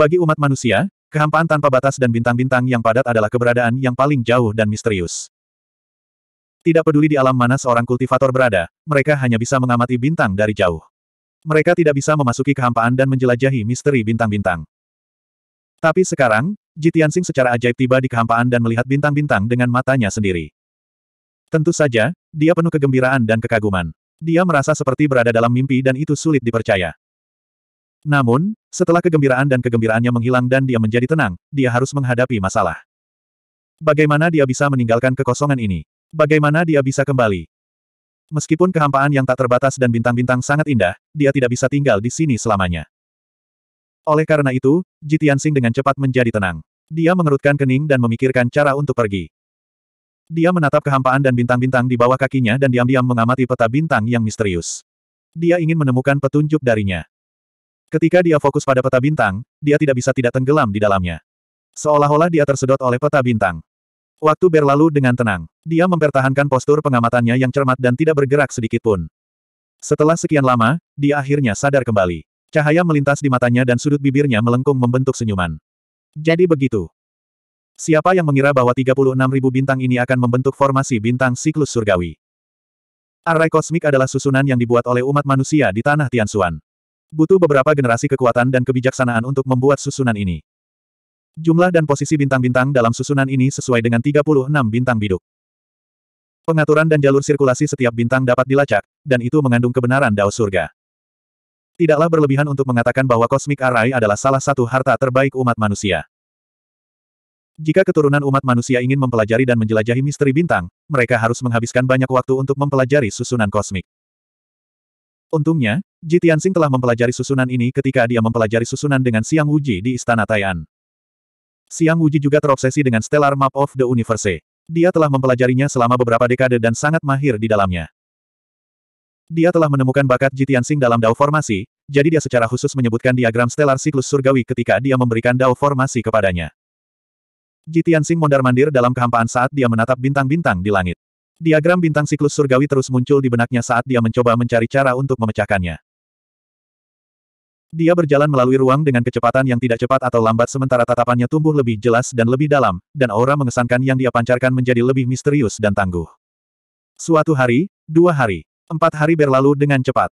Bagi umat manusia, kehampaan tanpa batas dan bintang-bintang yang padat adalah keberadaan yang paling jauh dan misterius. Tidak peduli di alam mana seorang kultivator berada, mereka hanya bisa mengamati bintang dari jauh. Mereka tidak bisa memasuki kehampaan dan menjelajahi misteri bintang-bintang. Tapi sekarang, Jitiansing secara ajaib tiba di kehampaan dan melihat bintang-bintang dengan matanya sendiri. Tentu saja, dia penuh kegembiraan dan kekaguman. Dia merasa seperti berada dalam mimpi dan itu sulit dipercaya. Namun, setelah kegembiraan dan kegembiraannya menghilang dan dia menjadi tenang, dia harus menghadapi masalah. Bagaimana dia bisa meninggalkan kekosongan ini? Bagaimana dia bisa kembali? Meskipun kehampaan yang tak terbatas dan bintang-bintang sangat indah, dia tidak bisa tinggal di sini selamanya. Oleh karena itu, Jitian Jitiansing dengan cepat menjadi tenang. Dia mengerutkan kening dan memikirkan cara untuk pergi. Dia menatap kehampaan dan bintang-bintang di bawah kakinya dan diam-diam mengamati peta bintang yang misterius. Dia ingin menemukan petunjuk darinya. Ketika dia fokus pada peta bintang, dia tidak bisa tidak tenggelam di dalamnya. Seolah-olah dia tersedot oleh peta bintang. Waktu berlalu dengan tenang. Dia mempertahankan postur pengamatannya yang cermat dan tidak bergerak sedikit pun. Setelah sekian lama, dia akhirnya sadar kembali. Cahaya melintas di matanya dan sudut bibirnya melengkung membentuk senyuman. Jadi begitu. Siapa yang mengira bahwa ribu bintang ini akan membentuk formasi bintang siklus surgawi? Array kosmik adalah susunan yang dibuat oleh umat manusia di tanah Tianxuan. Butuh beberapa generasi kekuatan dan kebijaksanaan untuk membuat susunan ini. Jumlah dan posisi bintang-bintang dalam susunan ini sesuai dengan 36 bintang biduk. Pengaturan dan jalur sirkulasi setiap bintang dapat dilacak, dan itu mengandung kebenaran Dao Surga. Tidaklah berlebihan untuk mengatakan bahwa kosmik Array adalah salah satu harta terbaik umat manusia. Jika keturunan umat manusia ingin mempelajari dan menjelajahi misteri bintang, mereka harus menghabiskan banyak waktu untuk mempelajari susunan kosmik. Untungnya, Ji Tianxing telah mempelajari susunan ini ketika dia mempelajari susunan dengan Siang Wuji di Istana Tai'an. Siang Wuji juga terobsesi dengan Stellar Map of the Universe. Dia telah mempelajarinya selama beberapa dekade dan sangat mahir di dalamnya. Dia telah menemukan bakat Ji Tianxing dalam Dao Formasi, jadi dia secara khusus menyebutkan diagram stellar siklus surgawi ketika dia memberikan Dao Formasi kepadanya. Ji Tianxing mondar-mandir dalam kehampaan saat dia menatap bintang-bintang di langit. Diagram bintang siklus surgawi terus muncul di benaknya saat dia mencoba mencari cara untuk memecahkannya. Dia berjalan melalui ruang dengan kecepatan yang tidak cepat atau lambat sementara tatapannya tumbuh lebih jelas dan lebih dalam, dan aura mengesankan yang dia pancarkan menjadi lebih misterius dan tangguh. Suatu hari, dua hari, empat hari berlalu dengan cepat.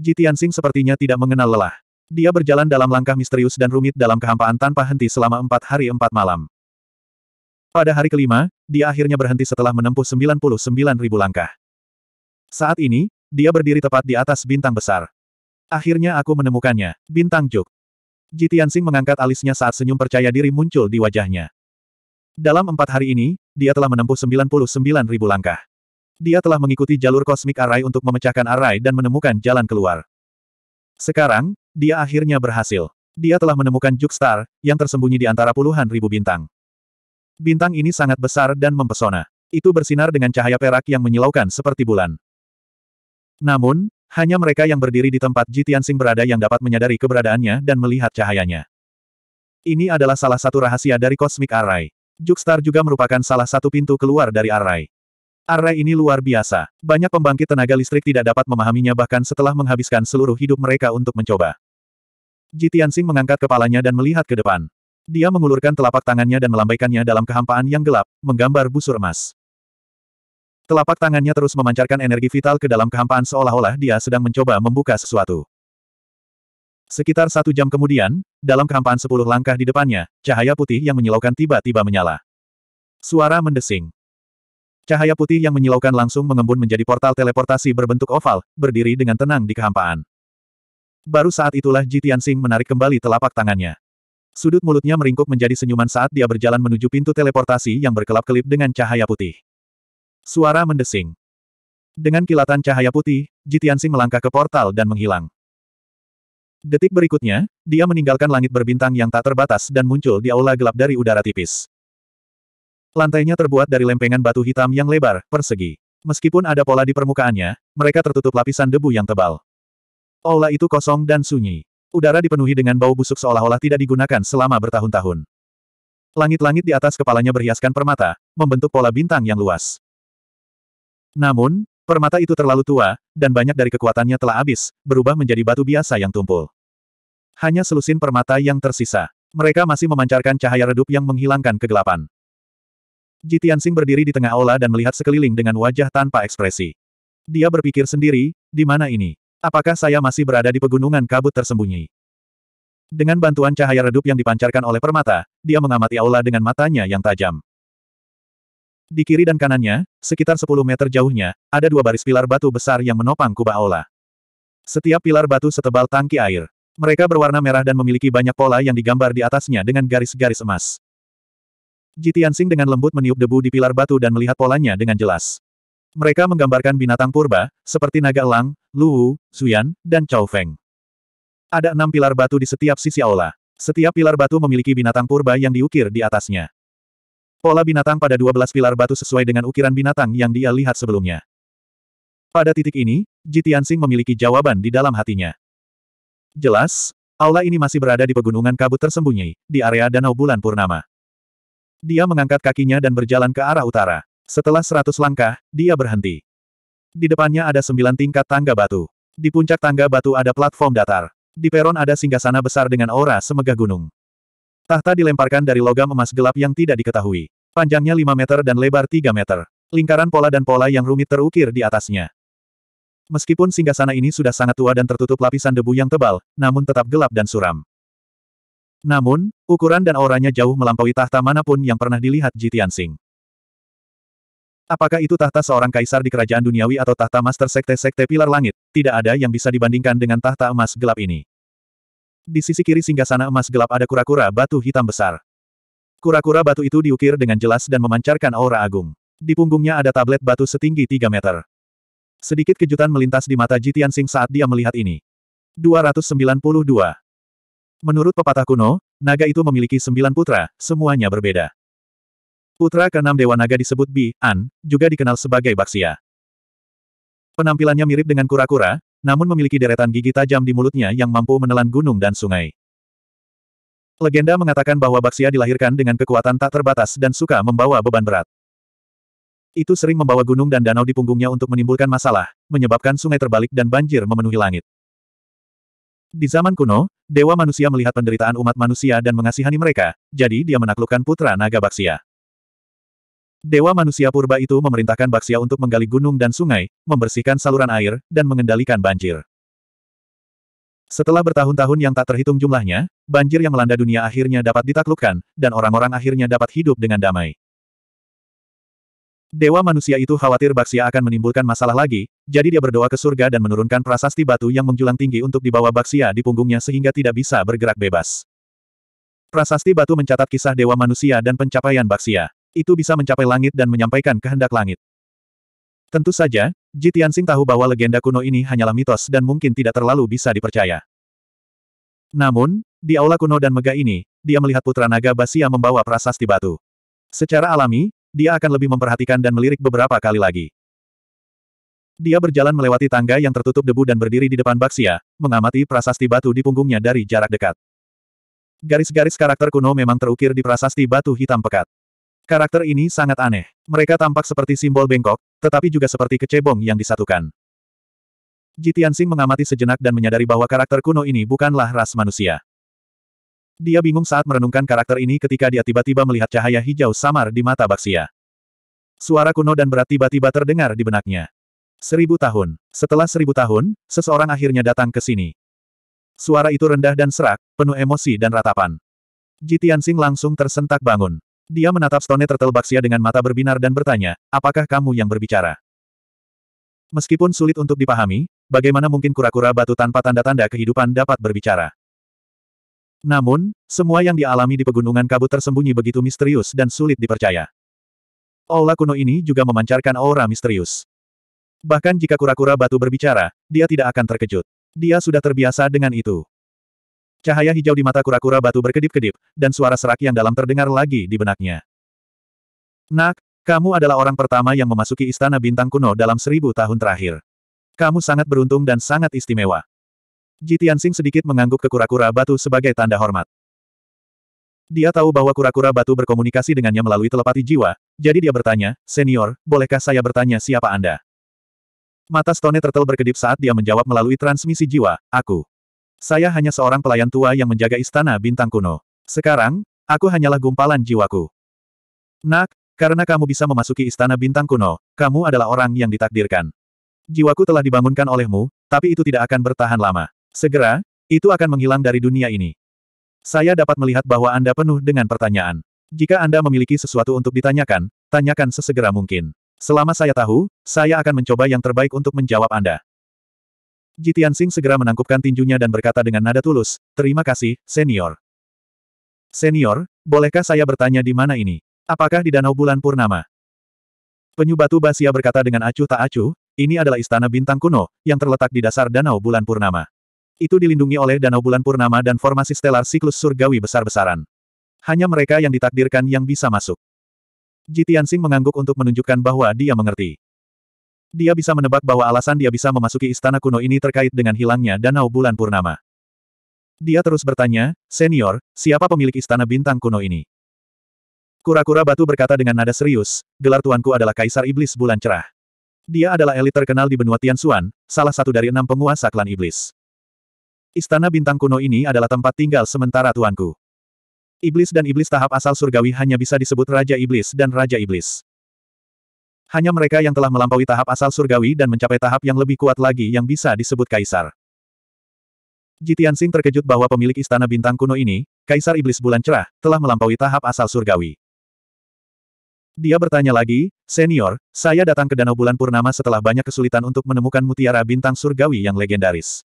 Ji Tianxing sepertinya tidak mengenal lelah. Dia berjalan dalam langkah misterius dan rumit dalam kehampaan tanpa henti selama empat hari empat malam. Pada hari kelima, dia akhirnya berhenti setelah menempuh 99.000 langkah. Saat ini, dia berdiri tepat di atas bintang besar. Akhirnya aku menemukannya, bintang Juk. Jitiansing mengangkat alisnya saat senyum percaya diri muncul di wajahnya. Dalam empat hari ini, dia telah menempuh 99.000 langkah. Dia telah mengikuti jalur kosmik arai untuk memecahkan arai dan menemukan jalan keluar. Sekarang, dia akhirnya berhasil. Dia telah menemukan Juk Star yang tersembunyi di antara puluhan ribu bintang. Bintang ini sangat besar dan mempesona. Itu bersinar dengan cahaya perak yang menyilaukan seperti bulan. Namun, hanya mereka yang berdiri di tempat Jitiansing berada yang dapat menyadari keberadaannya dan melihat cahayanya. Ini adalah salah satu rahasia dari kosmik arai. Jukstar juga merupakan salah satu pintu keluar dari arai. Arai ini luar biasa. Banyak pembangkit tenaga listrik tidak dapat memahaminya bahkan setelah menghabiskan seluruh hidup mereka untuk mencoba. Jitiansing mengangkat kepalanya dan melihat ke depan. Dia mengulurkan telapak tangannya dan melambaikannya dalam kehampaan yang gelap, menggambar busur emas. Telapak tangannya terus memancarkan energi vital ke dalam kehampaan seolah-olah dia sedang mencoba membuka sesuatu. Sekitar satu jam kemudian, dalam kehampaan sepuluh langkah di depannya, cahaya putih yang menyilaukan tiba-tiba menyala. Suara mendesing. Cahaya putih yang menyilaukan langsung mengembun menjadi portal teleportasi berbentuk oval, berdiri dengan tenang di kehampaan. Baru saat itulah Jitian Singh menarik kembali telapak tangannya. Sudut mulutnya meringkuk menjadi senyuman saat dia berjalan menuju pintu teleportasi yang berkelap-kelip dengan cahaya putih. Suara mendesing. Dengan kilatan cahaya putih, Jitiansing melangkah ke portal dan menghilang. Detik berikutnya, dia meninggalkan langit berbintang yang tak terbatas dan muncul di aula gelap dari udara tipis. Lantainya terbuat dari lempengan batu hitam yang lebar, persegi. Meskipun ada pola di permukaannya, mereka tertutup lapisan debu yang tebal. Aula itu kosong dan sunyi. Udara dipenuhi dengan bau busuk seolah-olah tidak digunakan selama bertahun-tahun. Langit-langit di atas kepalanya berhiaskan permata, membentuk pola bintang yang luas. Namun, permata itu terlalu tua, dan banyak dari kekuatannya telah habis, berubah menjadi batu biasa yang tumpul. Hanya selusin permata yang tersisa. Mereka masih memancarkan cahaya redup yang menghilangkan kegelapan. Jitian berdiri di tengah aula dan melihat sekeliling dengan wajah tanpa ekspresi. Dia berpikir sendiri, di mana ini? Apakah saya masih berada di pegunungan kabut tersembunyi? Dengan bantuan cahaya redup yang dipancarkan oleh permata, dia mengamati aula dengan matanya yang tajam. Di kiri dan kanannya, sekitar 10 meter jauhnya, ada dua baris pilar batu besar yang menopang kubah aula. Setiap pilar batu setebal tangki air. Mereka berwarna merah dan memiliki banyak pola yang digambar di atasnya dengan garis-garis emas. Jitian Jitiansing dengan lembut meniup debu di pilar batu dan melihat polanya dengan jelas. Mereka menggambarkan binatang purba, seperti naga elang, luwu, suyan, dan chow Feng. Ada enam pilar batu di setiap sisi aula. Setiap pilar batu memiliki binatang purba yang diukir di atasnya. Pola binatang pada dua belas pilar batu sesuai dengan ukiran binatang yang dia lihat sebelumnya. Pada titik ini, Jitiansing memiliki jawaban di dalam hatinya. Jelas, aula ini masih berada di pegunungan kabut tersembunyi, di area danau bulan purnama. Dia mengangkat kakinya dan berjalan ke arah utara. Setelah seratus langkah, dia berhenti. Di depannya ada sembilan tingkat tangga batu. Di puncak tangga batu ada platform datar. Di peron ada singgasana besar dengan aura semegah gunung. Tahta dilemparkan dari logam emas gelap yang tidak diketahui. Panjangnya 5 meter dan lebar 3 meter. Lingkaran pola dan pola yang rumit terukir di atasnya. Meskipun singgasana ini sudah sangat tua dan tertutup lapisan debu yang tebal, namun tetap gelap dan suram. Namun, ukuran dan auranya jauh melampaui tahta manapun yang pernah dilihat Jitian Singh. Apakah itu tahta seorang kaisar di kerajaan duniawi atau tahta master sekte-sekte pilar langit, tidak ada yang bisa dibandingkan dengan tahta emas gelap ini. Di sisi kiri singgasana emas gelap ada kura-kura batu hitam besar. Kura-kura batu itu diukir dengan jelas dan memancarkan aura agung. Di punggungnya ada tablet batu setinggi 3 meter. Sedikit kejutan melintas di mata Jitian Sing saat dia melihat ini. 292. Menurut pepatah kuno, naga itu memiliki sembilan putra, semuanya berbeda. Putra keenam Dewa Naga disebut Bi, An, juga dikenal sebagai Baksia. Penampilannya mirip dengan kura-kura, namun memiliki deretan gigi tajam di mulutnya yang mampu menelan gunung dan sungai. Legenda mengatakan bahwa Baksia dilahirkan dengan kekuatan tak terbatas dan suka membawa beban berat. Itu sering membawa gunung dan danau di punggungnya untuk menimbulkan masalah, menyebabkan sungai terbalik dan banjir memenuhi langit. Di zaman kuno, dewa manusia melihat penderitaan umat manusia dan mengasihani mereka, jadi dia menaklukkan putra naga Baksia. Dewa manusia purba itu memerintahkan Baksia untuk menggali gunung dan sungai, membersihkan saluran air, dan mengendalikan banjir. Setelah bertahun-tahun yang tak terhitung jumlahnya, banjir yang melanda dunia akhirnya dapat ditaklukkan, dan orang-orang akhirnya dapat hidup dengan damai. Dewa manusia itu khawatir Baksia akan menimbulkan masalah lagi, jadi dia berdoa ke surga dan menurunkan prasasti batu yang menjulang tinggi untuk dibawa Baksia di punggungnya sehingga tidak bisa bergerak bebas. Prasasti batu mencatat kisah dewa manusia dan pencapaian Baksia itu bisa mencapai langit dan menyampaikan kehendak langit. Tentu saja, Ji Tianxing tahu bahwa legenda kuno ini hanyalah mitos dan mungkin tidak terlalu bisa dipercaya. Namun, di aula kuno dan megah ini, dia melihat putra naga Basia membawa prasasti batu. Secara alami, dia akan lebih memperhatikan dan melirik beberapa kali lagi. Dia berjalan melewati tangga yang tertutup debu dan berdiri di depan Baksia, mengamati prasasti batu di punggungnya dari jarak dekat. Garis-garis karakter kuno memang terukir di prasasti batu hitam pekat. Karakter ini sangat aneh. Mereka tampak seperti simbol bengkok, tetapi juga seperti kecebong yang disatukan. Jitiansing mengamati sejenak dan menyadari bahwa karakter kuno ini bukanlah ras manusia. Dia bingung saat merenungkan karakter ini ketika dia tiba-tiba melihat cahaya hijau samar di mata Baksia. Suara kuno dan berat tiba-tiba terdengar di benaknya. Seribu tahun. Setelah seribu tahun, seseorang akhirnya datang ke sini. Suara itu rendah dan serak, penuh emosi dan ratapan. Jitiansing langsung tersentak bangun. Dia menatap Stone Turtle Baxia dengan mata berbinar dan bertanya, apakah kamu yang berbicara? Meskipun sulit untuk dipahami, bagaimana mungkin kura-kura batu tanpa tanda-tanda kehidupan dapat berbicara? Namun, semua yang dialami di pegunungan kabut tersembunyi begitu misterius dan sulit dipercaya. Aula kuno ini juga memancarkan aura misterius. Bahkan jika kura-kura batu berbicara, dia tidak akan terkejut. Dia sudah terbiasa dengan itu. Cahaya hijau di mata kura-kura batu berkedip-kedip, dan suara serak yang dalam terdengar lagi di benaknya. Nak, kamu adalah orang pertama yang memasuki istana bintang kuno dalam seribu tahun terakhir. Kamu sangat beruntung dan sangat istimewa. Jitian sedikit mengangguk ke kura-kura batu sebagai tanda hormat. Dia tahu bahwa kura-kura batu berkomunikasi dengannya melalui telepati jiwa, jadi dia bertanya, Senior, bolehkah saya bertanya siapa Anda? Mata Stone Turtle berkedip saat dia menjawab melalui transmisi jiwa, aku. Saya hanya seorang pelayan tua yang menjaga istana bintang kuno. Sekarang, aku hanyalah gumpalan jiwaku. Nak, karena kamu bisa memasuki istana bintang kuno, kamu adalah orang yang ditakdirkan. Jiwaku telah dibangunkan olehmu, tapi itu tidak akan bertahan lama. Segera, itu akan menghilang dari dunia ini. Saya dapat melihat bahwa Anda penuh dengan pertanyaan. Jika Anda memiliki sesuatu untuk ditanyakan, tanyakan sesegera mungkin. Selama saya tahu, saya akan mencoba yang terbaik untuk menjawab Anda. Jitian Sing segera menangkupkan tinjunya dan berkata dengan nada tulus, terima kasih, senior. Senior, bolehkah saya bertanya di mana ini? Apakah di Danau Bulan Purnama? Penyu batu Basia berkata dengan acuh tak acuh, ini adalah istana bintang kuno, yang terletak di dasar Danau Bulan Purnama. Itu dilindungi oleh Danau Bulan Purnama dan formasi stelar siklus surgawi besar-besaran. Hanya mereka yang ditakdirkan yang bisa masuk. Jitian Sing mengangguk untuk menunjukkan bahwa dia mengerti. Dia bisa menebak bahwa alasan dia bisa memasuki istana kuno ini terkait dengan hilangnya danau bulan purnama. Dia terus bertanya, Senior, siapa pemilik istana bintang kuno ini? Kura-kura batu berkata dengan nada serius, gelar tuanku adalah Kaisar Iblis Bulan Cerah. Dia adalah elit terkenal di benua Tianxuan, salah satu dari enam penguasa klan Iblis. Istana bintang kuno ini adalah tempat tinggal sementara tuanku. Iblis dan iblis tahap asal surgawi hanya bisa disebut Raja Iblis dan Raja Iblis. Hanya mereka yang telah melampaui tahap asal surgawi dan mencapai tahap yang lebih kuat lagi yang bisa disebut kaisar. Jitian Sing terkejut bahwa pemilik istana bintang kuno ini, Kaisar Iblis Bulan Cerah, telah melampaui tahap asal surgawi. Dia bertanya lagi, Senior, saya datang ke Danau Bulan Purnama setelah banyak kesulitan untuk menemukan mutiara bintang surgawi yang legendaris.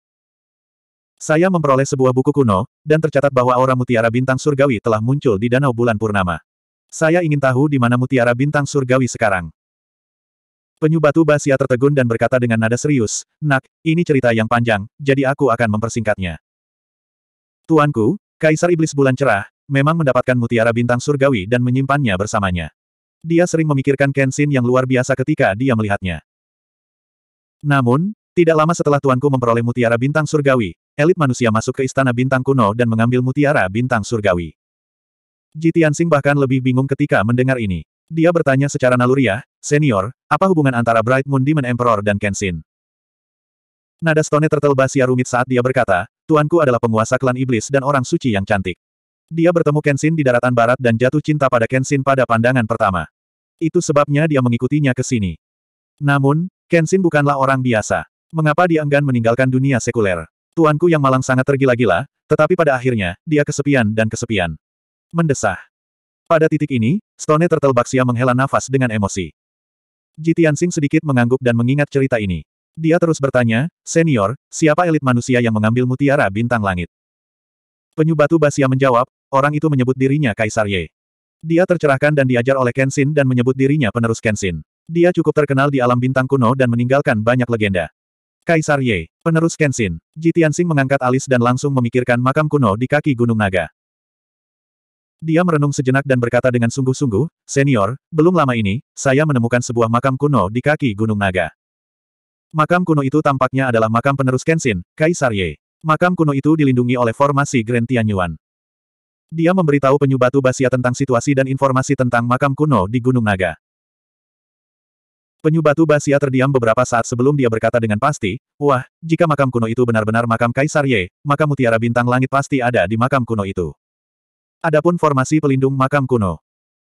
Saya memperoleh sebuah buku kuno, dan tercatat bahwa aura mutiara bintang surgawi telah muncul di Danau Bulan Purnama. Saya ingin tahu di mana mutiara bintang surgawi sekarang. Penyu batu Basia tertegun dan berkata dengan nada serius, Nak, ini cerita yang panjang, jadi aku akan mempersingkatnya. Tuanku, Kaisar Iblis Bulan Cerah, memang mendapatkan mutiara bintang surgawi dan menyimpannya bersamanya. Dia sering memikirkan Kenshin yang luar biasa ketika dia melihatnya. Namun, tidak lama setelah tuanku memperoleh mutiara bintang surgawi, elit manusia masuk ke istana bintang kuno dan mengambil mutiara bintang surgawi. Jitian Sing bahkan lebih bingung ketika mendengar ini. Dia bertanya secara naluriah, Senior, apa hubungan antara Bright Moon Demon Emperor dan Kenshin? Nada Stone Turtle Basia rumit saat dia berkata, Tuanku adalah penguasa klan iblis dan orang suci yang cantik. Dia bertemu Kenshin di daratan barat dan jatuh cinta pada Kenshin pada pandangan pertama. Itu sebabnya dia mengikutinya ke sini. Namun, Kenshin bukanlah orang biasa. Mengapa dia enggan meninggalkan dunia sekuler? Tuanku yang malang sangat tergila-gila, tetapi pada akhirnya, dia kesepian dan kesepian. Mendesah. Pada titik ini, Stone Turtle Baxia menghela nafas dengan emosi. Ji Tianxing sedikit mengangguk dan mengingat cerita ini. Dia terus bertanya, Senior, siapa elit manusia yang mengambil mutiara bintang langit? Penyu batu Basia menjawab, orang itu menyebut dirinya Kaisar Ye. Dia tercerahkan dan diajar oleh Kenshin dan menyebut dirinya penerus Kenshin. Dia cukup terkenal di alam bintang kuno dan meninggalkan banyak legenda. Kaisar Ye, penerus Kenshin, Ji Tianxing mengangkat alis dan langsung memikirkan makam kuno di kaki Gunung Naga. Dia merenung sejenak dan berkata dengan sungguh-sungguh, Senior, belum lama ini, saya menemukan sebuah makam kuno di kaki Gunung Naga. Makam kuno itu tampaknya adalah makam penerus Kenshin, Kaisar Ye. Makam kuno itu dilindungi oleh formasi Grand Tianyuan. Dia memberitahu penyu batu basia tentang situasi dan informasi tentang makam kuno di Gunung Naga. Penyu batu basia terdiam beberapa saat sebelum dia berkata dengan pasti, Wah, jika makam kuno itu benar-benar makam Kaisar Ye, maka mutiara bintang langit pasti ada di makam kuno itu. Adapun formasi pelindung makam kuno.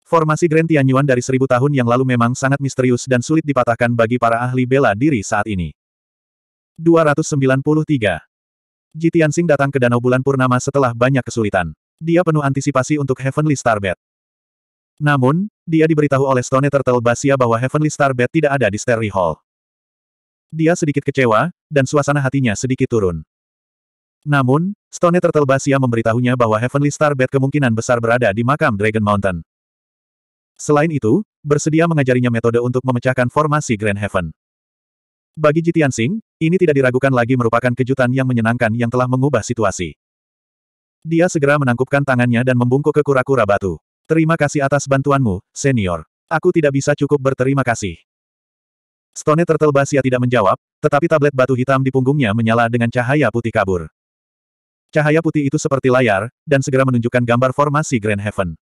Formasi Grand Tianyuan dari seribu tahun yang lalu memang sangat misterius dan sulit dipatahkan bagi para ahli bela diri saat ini. 293. Ji datang ke Danau Bulan Purnama setelah banyak kesulitan. Dia penuh antisipasi untuk Heavenly Starbed. Namun, dia diberitahu oleh Stone Turtle Basia bahwa Heavenly Starbed tidak ada di Sterry Hall. Dia sedikit kecewa, dan suasana hatinya sedikit turun. Namun, Stone Turtle Basia memberitahunya bahwa Heavenly Star Bat kemungkinan besar berada di makam Dragon Mountain. Selain itu, bersedia mengajarinya metode untuk memecahkan formasi Grand Heaven. Bagi Jitian Sing, ini tidak diragukan lagi merupakan kejutan yang menyenangkan yang telah mengubah situasi. Dia segera menangkupkan tangannya dan membungkuk ke kura-kura batu. Terima kasih atas bantuanmu, senior. Aku tidak bisa cukup berterima kasih. Stone Turtle Basia tidak menjawab, tetapi tablet batu hitam di punggungnya menyala dengan cahaya putih kabur. Cahaya putih itu seperti layar, dan segera menunjukkan gambar formasi Grand Heaven.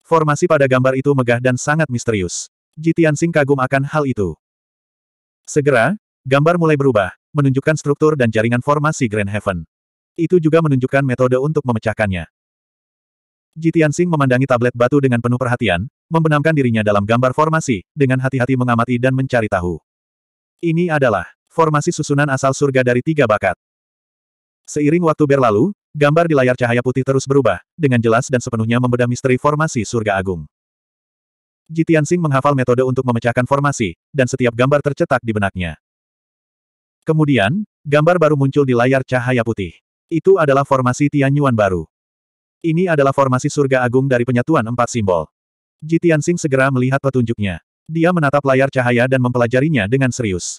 Formasi pada gambar itu megah dan sangat misterius. Jitian Sing kagum akan hal itu. Segera, gambar mulai berubah, menunjukkan struktur dan jaringan formasi Grand Heaven. Itu juga menunjukkan metode untuk memecahkannya. Jitian Sing memandangi tablet batu dengan penuh perhatian, membenamkan dirinya dalam gambar formasi, dengan hati-hati mengamati dan mencari tahu. Ini adalah formasi susunan asal surga dari tiga bakat. Seiring waktu berlalu, gambar di layar cahaya putih terus berubah, dengan jelas dan sepenuhnya membedah misteri formasi surga agung. Jitiansing menghafal metode untuk memecahkan formasi, dan setiap gambar tercetak di benaknya. Kemudian, gambar baru muncul di layar cahaya putih. Itu adalah formasi Tianyuan baru. Ini adalah formasi surga agung dari penyatuan empat simbol. Jitiansing segera melihat petunjuknya. Dia menatap layar cahaya dan mempelajarinya dengan serius.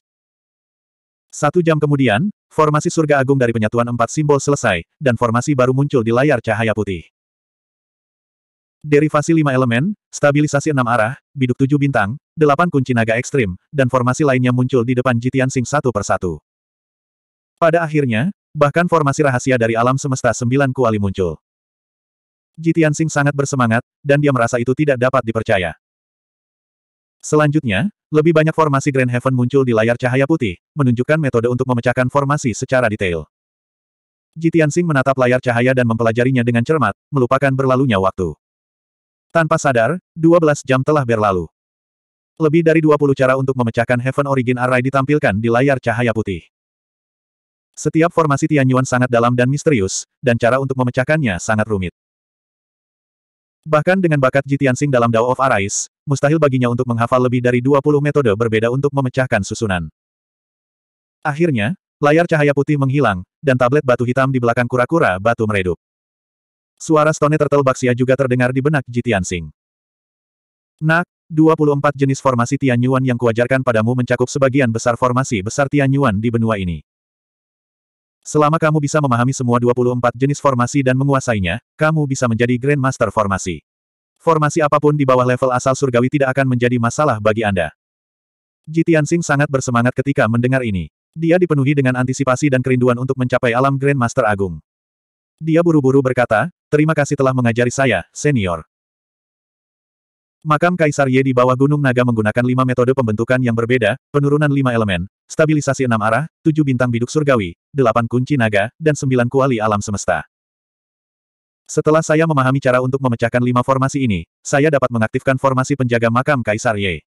Satu jam kemudian, formasi surga agung dari penyatuan empat simbol selesai, dan formasi baru muncul di layar cahaya putih. Derivasi lima elemen, stabilisasi enam arah, biduk tujuh bintang, delapan kunci naga ekstrim, dan formasi lainnya muncul di depan Jitian Sing satu persatu. Pada akhirnya, bahkan formasi rahasia dari alam semesta sembilan kuali muncul. Jitian Sing sangat bersemangat, dan dia merasa itu tidak dapat dipercaya. Selanjutnya, lebih banyak formasi Grand Heaven muncul di layar cahaya putih, menunjukkan metode untuk memecahkan formasi secara detail. Jitian Sing menatap layar cahaya dan mempelajarinya dengan cermat, melupakan berlalunya waktu. Tanpa sadar, 12 jam telah berlalu. Lebih dari 20 cara untuk memecahkan Heaven Origin Array ditampilkan di layar cahaya putih. Setiap formasi Tianyuan sangat dalam dan misterius, dan cara untuk memecahkannya sangat rumit. Bahkan dengan bakat Jitian Sing dalam Dao of Arise, mustahil baginya untuk menghafal lebih dari 20 metode berbeda untuk memecahkan susunan. Akhirnya, layar cahaya putih menghilang, dan tablet batu hitam di belakang kura-kura batu meredup. Suara stone turtle Baxia juga terdengar di benak Jitian Sing. Nak, 24 jenis formasi Tianyuan yang kuajarkan padamu mencakup sebagian besar formasi besar Tianyuan di benua ini. Selama kamu bisa memahami semua 24 jenis formasi dan menguasainya, kamu bisa menjadi Grandmaster Formasi. Formasi apapun di bawah level asal surgawi tidak akan menjadi masalah bagi Anda. Jitian Singh sangat bersemangat ketika mendengar ini. Dia dipenuhi dengan antisipasi dan kerinduan untuk mencapai alam Grandmaster Agung. Dia buru-buru berkata, terima kasih telah mengajari saya, senior. Makam Kaisar Ye di bawah Gunung Naga menggunakan lima metode pembentukan yang berbeda, penurunan lima elemen, stabilisasi enam arah, tujuh bintang biduk surgawi, delapan kunci naga, dan sembilan kuali alam semesta. Setelah saya memahami cara untuk memecahkan lima formasi ini, saya dapat mengaktifkan formasi penjaga makam Kaisar Ye.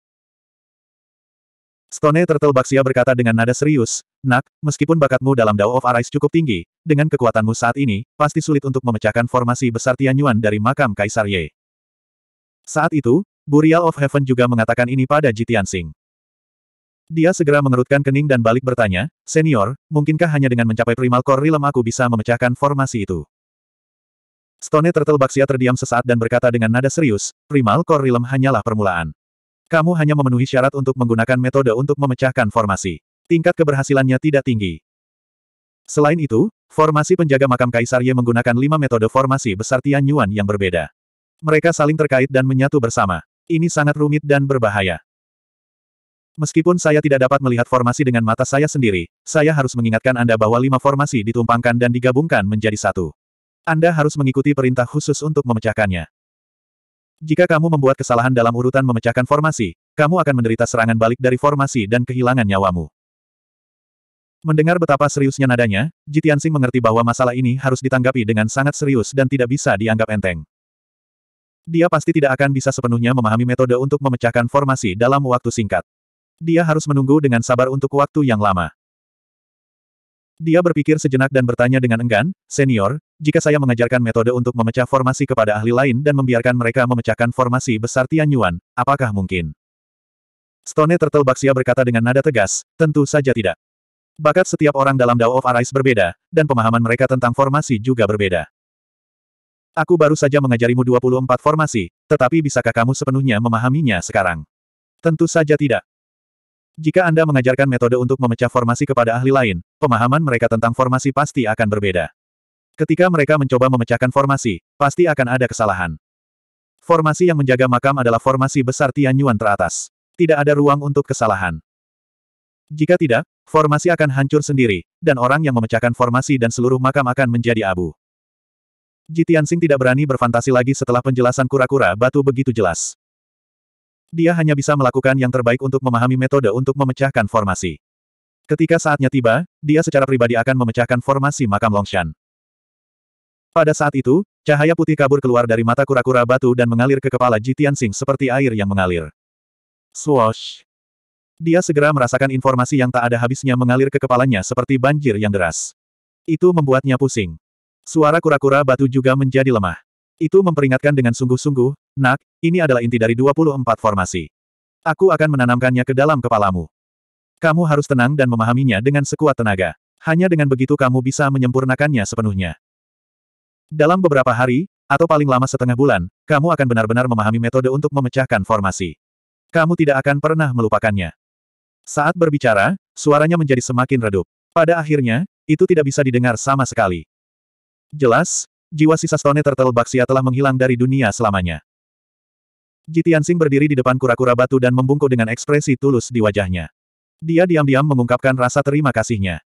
Stone Turtle Baxia berkata dengan nada serius, Nak, meskipun bakatmu dalam Dao of Arise cukup tinggi, dengan kekuatanmu saat ini, pasti sulit untuk memecahkan formasi besar Tianyuan dari makam Kaisar Ye. Saat itu, Burial of Heaven juga mengatakan ini pada Jitian Singh. Dia segera mengerutkan kening dan balik bertanya, Senior, mungkinkah hanya dengan mencapai primal core realm aku bisa memecahkan formasi itu? Stone Turtle Baxia terdiam sesaat dan berkata dengan nada serius, Primal Core Realm hanyalah permulaan. Kamu hanya memenuhi syarat untuk menggunakan metode untuk memecahkan formasi. Tingkat keberhasilannya tidak tinggi. Selain itu, formasi penjaga makam Kaisar Ye menggunakan lima metode formasi besar Tian Yuan yang berbeda. Mereka saling terkait dan menyatu bersama. Ini sangat rumit dan berbahaya. Meskipun saya tidak dapat melihat formasi dengan mata saya sendiri, saya harus mengingatkan Anda bahwa lima formasi ditumpangkan dan digabungkan menjadi satu. Anda harus mengikuti perintah khusus untuk memecahkannya. Jika kamu membuat kesalahan dalam urutan memecahkan formasi, kamu akan menderita serangan balik dari formasi dan kehilangan nyawamu. Mendengar betapa seriusnya nadanya, Jitiansing mengerti bahwa masalah ini harus ditanggapi dengan sangat serius dan tidak bisa dianggap enteng. Dia pasti tidak akan bisa sepenuhnya memahami metode untuk memecahkan formasi dalam waktu singkat. Dia harus menunggu dengan sabar untuk waktu yang lama. Dia berpikir sejenak dan bertanya dengan enggan, Senior, jika saya mengajarkan metode untuk memecah formasi kepada ahli lain dan membiarkan mereka memecahkan formasi besar Tian Yuan, apakah mungkin? Stone Turtle Baxia berkata dengan nada tegas, tentu saja tidak. Bakat setiap orang dalam Dao of Arise berbeda, dan pemahaman mereka tentang formasi juga berbeda. Aku baru saja mengajarimu 24 formasi, tetapi bisakah kamu sepenuhnya memahaminya sekarang? Tentu saja tidak. Jika Anda mengajarkan metode untuk memecah formasi kepada ahli lain, pemahaman mereka tentang formasi pasti akan berbeda. Ketika mereka mencoba memecahkan formasi, pasti akan ada kesalahan. Formasi yang menjaga makam adalah formasi besar Tian Yuan teratas. Tidak ada ruang untuk kesalahan. Jika tidak, formasi akan hancur sendiri, dan orang yang memecahkan formasi dan seluruh makam akan menjadi abu. Sing tidak berani berfantasi lagi setelah penjelasan kura-kura batu begitu jelas. Dia hanya bisa melakukan yang terbaik untuk memahami metode untuk memecahkan formasi. Ketika saatnya tiba, dia secara pribadi akan memecahkan formasi makam Longshan. Pada saat itu, cahaya putih kabur keluar dari mata kura-kura batu dan mengalir ke kepala Jitian Tianxing seperti air yang mengalir. Swoosh! Dia segera merasakan informasi yang tak ada habisnya mengalir ke kepalanya seperti banjir yang deras. Itu membuatnya pusing. Suara kura-kura batu juga menjadi lemah. Itu memperingatkan dengan sungguh-sungguh, nak, ini adalah inti dari 24 formasi. Aku akan menanamkannya ke dalam kepalamu. Kamu harus tenang dan memahaminya dengan sekuat tenaga. Hanya dengan begitu kamu bisa menyempurnakannya sepenuhnya. Dalam beberapa hari, atau paling lama setengah bulan, kamu akan benar-benar memahami metode untuk memecahkan formasi. Kamu tidak akan pernah melupakannya. Saat berbicara, suaranya menjadi semakin redup. Pada akhirnya, itu tidak bisa didengar sama sekali. Jelas, jiwa sisa Stone Turtle Baxia telah menghilang dari dunia selamanya. Jitiansing berdiri di depan kura-kura batu dan membungkuk dengan ekspresi tulus di wajahnya. Dia diam-diam mengungkapkan rasa terima kasihnya.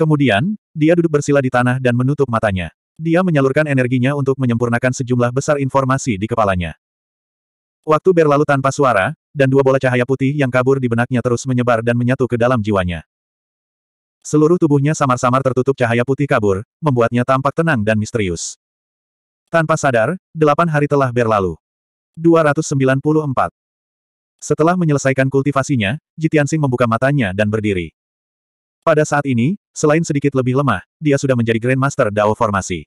Kemudian, dia duduk bersila di tanah dan menutup matanya. Dia menyalurkan energinya untuk menyempurnakan sejumlah besar informasi di kepalanya. Waktu berlalu tanpa suara, dan dua bola cahaya putih yang kabur di benaknya terus menyebar dan menyatu ke dalam jiwanya. Seluruh tubuhnya samar-samar tertutup cahaya putih kabur, membuatnya tampak tenang dan misterius. Tanpa sadar, delapan hari telah berlalu. 294. Setelah menyelesaikan kultivasinya, Jitiansing membuka matanya dan berdiri. Pada saat ini, selain sedikit lebih lemah, dia sudah menjadi Grandmaster Dao Formasi.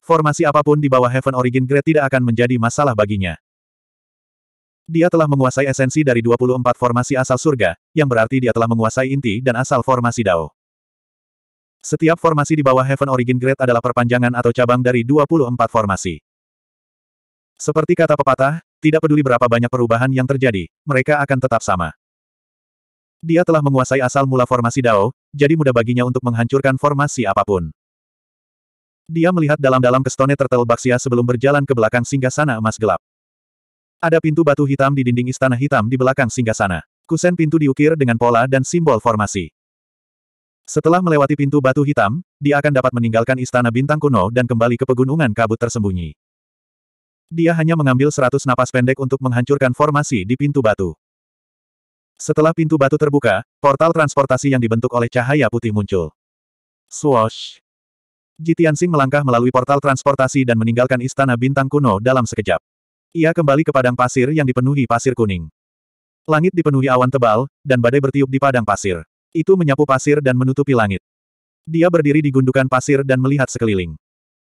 Formasi apapun di bawah Heaven Origin Grade tidak akan menjadi masalah baginya. Dia telah menguasai esensi dari 24 formasi asal surga, yang berarti dia telah menguasai inti dan asal formasi Dao. Setiap formasi di bawah Heaven Origin Grade adalah perpanjangan atau cabang dari 24 formasi. Seperti kata pepatah, tidak peduli berapa banyak perubahan yang terjadi, mereka akan tetap sama. Dia telah menguasai asal mula formasi Dao, jadi mudah baginya untuk menghancurkan formasi apapun. Dia melihat dalam-dalam ke Stone Turtle Baxia sebelum berjalan ke belakang singgasana emas gelap. Ada pintu batu hitam di dinding istana hitam di belakang singgasana. Kusen pintu diukir dengan pola dan simbol formasi. Setelah melewati pintu batu hitam, dia akan dapat meninggalkan istana bintang kuno dan kembali ke pegunungan kabut tersembunyi. Dia hanya mengambil seratus napas pendek untuk menghancurkan formasi di pintu batu. Setelah pintu batu terbuka, portal transportasi yang dibentuk oleh cahaya putih muncul. Swoosh! Jitian Sing melangkah melalui portal transportasi dan meninggalkan istana bintang kuno dalam sekejap. Ia kembali ke padang pasir yang dipenuhi pasir kuning. Langit dipenuhi awan tebal, dan badai bertiup di padang pasir. Itu menyapu pasir dan menutupi langit. Dia berdiri di gundukan pasir dan melihat sekeliling.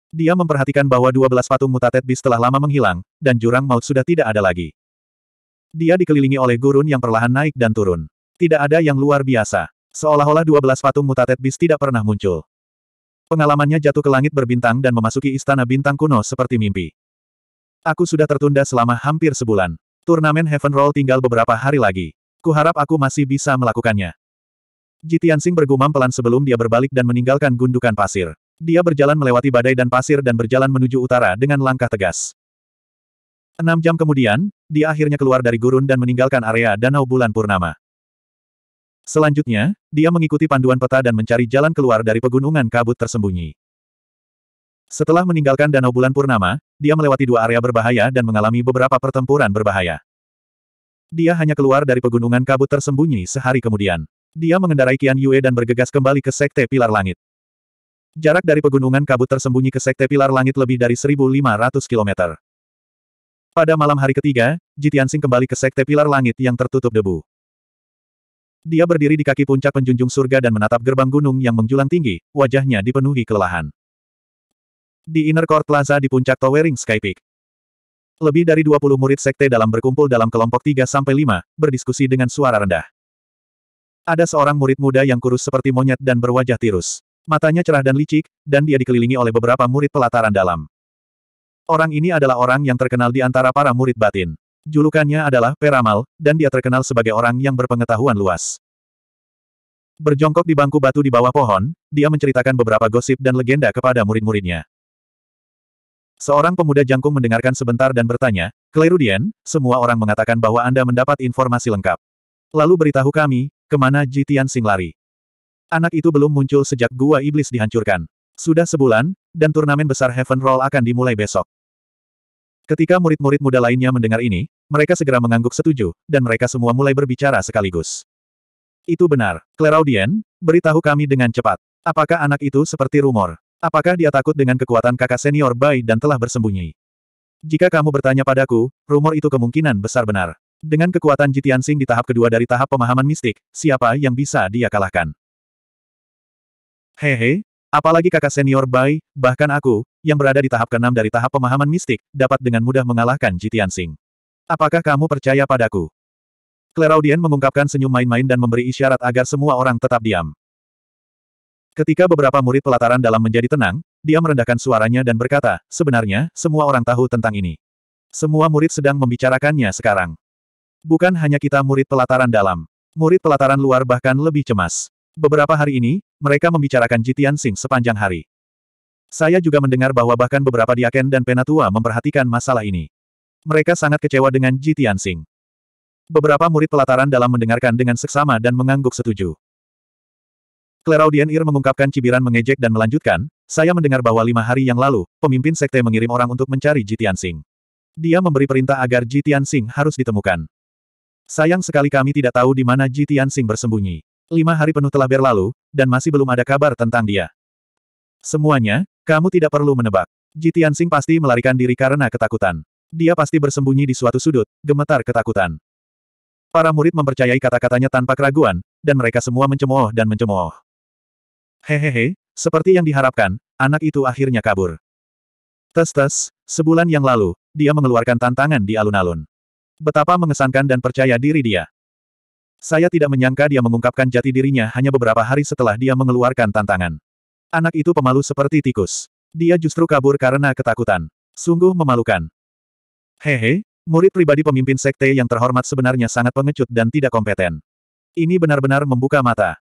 Dia memperhatikan bahwa 12 patung mutatet bis telah lama menghilang, dan jurang maut sudah tidak ada lagi. Dia dikelilingi oleh gurun yang perlahan naik dan turun. Tidak ada yang luar biasa. Seolah-olah dua belas patung mutated bis tidak pernah muncul. Pengalamannya jatuh ke langit berbintang dan memasuki istana bintang kuno seperti mimpi. Aku sudah tertunda selama hampir sebulan. Turnamen Heaven Roll tinggal beberapa hari lagi. Kuharap aku masih bisa melakukannya. Jitiansing bergumam pelan sebelum dia berbalik dan meninggalkan gundukan pasir. Dia berjalan melewati badai dan pasir dan berjalan menuju utara dengan langkah tegas. Enam jam kemudian, dia akhirnya keluar dari gurun dan meninggalkan area danau bulan purnama. Selanjutnya, dia mengikuti panduan peta dan mencari jalan keluar dari pegunungan kabut tersembunyi. Setelah meninggalkan danau bulan purnama, dia melewati dua area berbahaya dan mengalami beberapa pertempuran berbahaya. Dia hanya keluar dari pegunungan kabut tersembunyi sehari kemudian. Dia mengendarai kian Yue dan bergegas kembali ke Sekte Pilar Langit. Jarak dari pegunungan kabut tersembunyi ke Sekte Pilar Langit lebih dari 1.500 km. Pada malam hari ketiga, Jitiansing kembali ke sekte pilar langit yang tertutup debu. Dia berdiri di kaki puncak penjunjung surga dan menatap gerbang gunung yang menjulang tinggi, wajahnya dipenuhi kelelahan. Di Inner court Plaza di puncak Towering Sky Peak. Lebih dari 20 murid sekte dalam berkumpul dalam kelompok 3-5, berdiskusi dengan suara rendah. Ada seorang murid muda yang kurus seperti monyet dan berwajah tirus. Matanya cerah dan licik, dan dia dikelilingi oleh beberapa murid pelataran dalam. Orang ini adalah orang yang terkenal di antara para murid batin. Julukannya adalah Peramal, dan dia terkenal sebagai orang yang berpengetahuan luas. Berjongkok di bangku batu di bawah pohon, dia menceritakan beberapa gosip dan legenda kepada murid-muridnya. Seorang pemuda jangkung mendengarkan sebentar dan bertanya, Klerudian, semua orang mengatakan bahwa Anda mendapat informasi lengkap. Lalu beritahu kami, kemana Jitian Sing lari. Anak itu belum muncul sejak gua iblis dihancurkan. Sudah sebulan, dan turnamen besar Heaven Roll akan dimulai besok. Ketika murid-murid muda lainnya mendengar ini, mereka segera mengangguk setuju, dan mereka semua mulai berbicara sekaligus. Itu benar. Claraudien, beritahu kami dengan cepat. Apakah anak itu seperti rumor? Apakah dia takut dengan kekuatan kakak senior Bai dan telah bersembunyi? Jika kamu bertanya padaku, rumor itu kemungkinan besar benar. Dengan kekuatan Jitian Sing di tahap kedua dari tahap pemahaman mistik, siapa yang bisa dia kalahkan? Hehe, Apalagi kakak senior Bai, bahkan aku, yang berada di tahap keenam dari tahap pemahaman mistik, dapat dengan mudah mengalahkan Jitian Sing. Apakah kamu percaya padaku? Clairaudien mengungkapkan senyum main-main dan memberi isyarat agar semua orang tetap diam. Ketika beberapa murid pelataran dalam menjadi tenang, dia merendahkan suaranya dan berkata, sebenarnya, semua orang tahu tentang ini. Semua murid sedang membicarakannya sekarang. Bukan hanya kita murid pelataran dalam. Murid pelataran luar bahkan lebih cemas. Beberapa hari ini, mereka membicarakan Jitian Sing sepanjang hari. Saya juga mendengar bahwa bahkan beberapa diaken dan penatua memperhatikan masalah ini. Mereka sangat kecewa dengan Jitian Sing. Beberapa murid pelataran dalam mendengarkan dengan seksama dan mengangguk setuju. Clairaudien Ir mengungkapkan cibiran mengejek dan melanjutkan, saya mendengar bahwa lima hari yang lalu, pemimpin sekte mengirim orang untuk mencari Jitian Sing. Dia memberi perintah agar Jitian Sing harus ditemukan. Sayang sekali kami tidak tahu di mana Jitian Sing bersembunyi. Lima hari penuh telah berlalu, dan masih belum ada kabar tentang dia. Semuanya, kamu tidak perlu menebak. Jitian Sing pasti melarikan diri karena ketakutan. Dia pasti bersembunyi di suatu sudut, gemetar ketakutan. Para murid mempercayai kata-katanya tanpa keraguan, dan mereka semua mencemooh dan mencemooh. Hehehe, seperti yang diharapkan, anak itu akhirnya kabur. Tes-tes, sebulan yang lalu, dia mengeluarkan tantangan di alun-alun. Betapa mengesankan dan percaya diri dia. Saya tidak menyangka dia mengungkapkan jati dirinya hanya beberapa hari setelah dia mengeluarkan tantangan. Anak itu pemalu seperti tikus. Dia justru kabur karena ketakutan. Sungguh memalukan. Hehe, murid pribadi pemimpin sekte yang terhormat sebenarnya sangat pengecut dan tidak kompeten. Ini benar-benar membuka mata.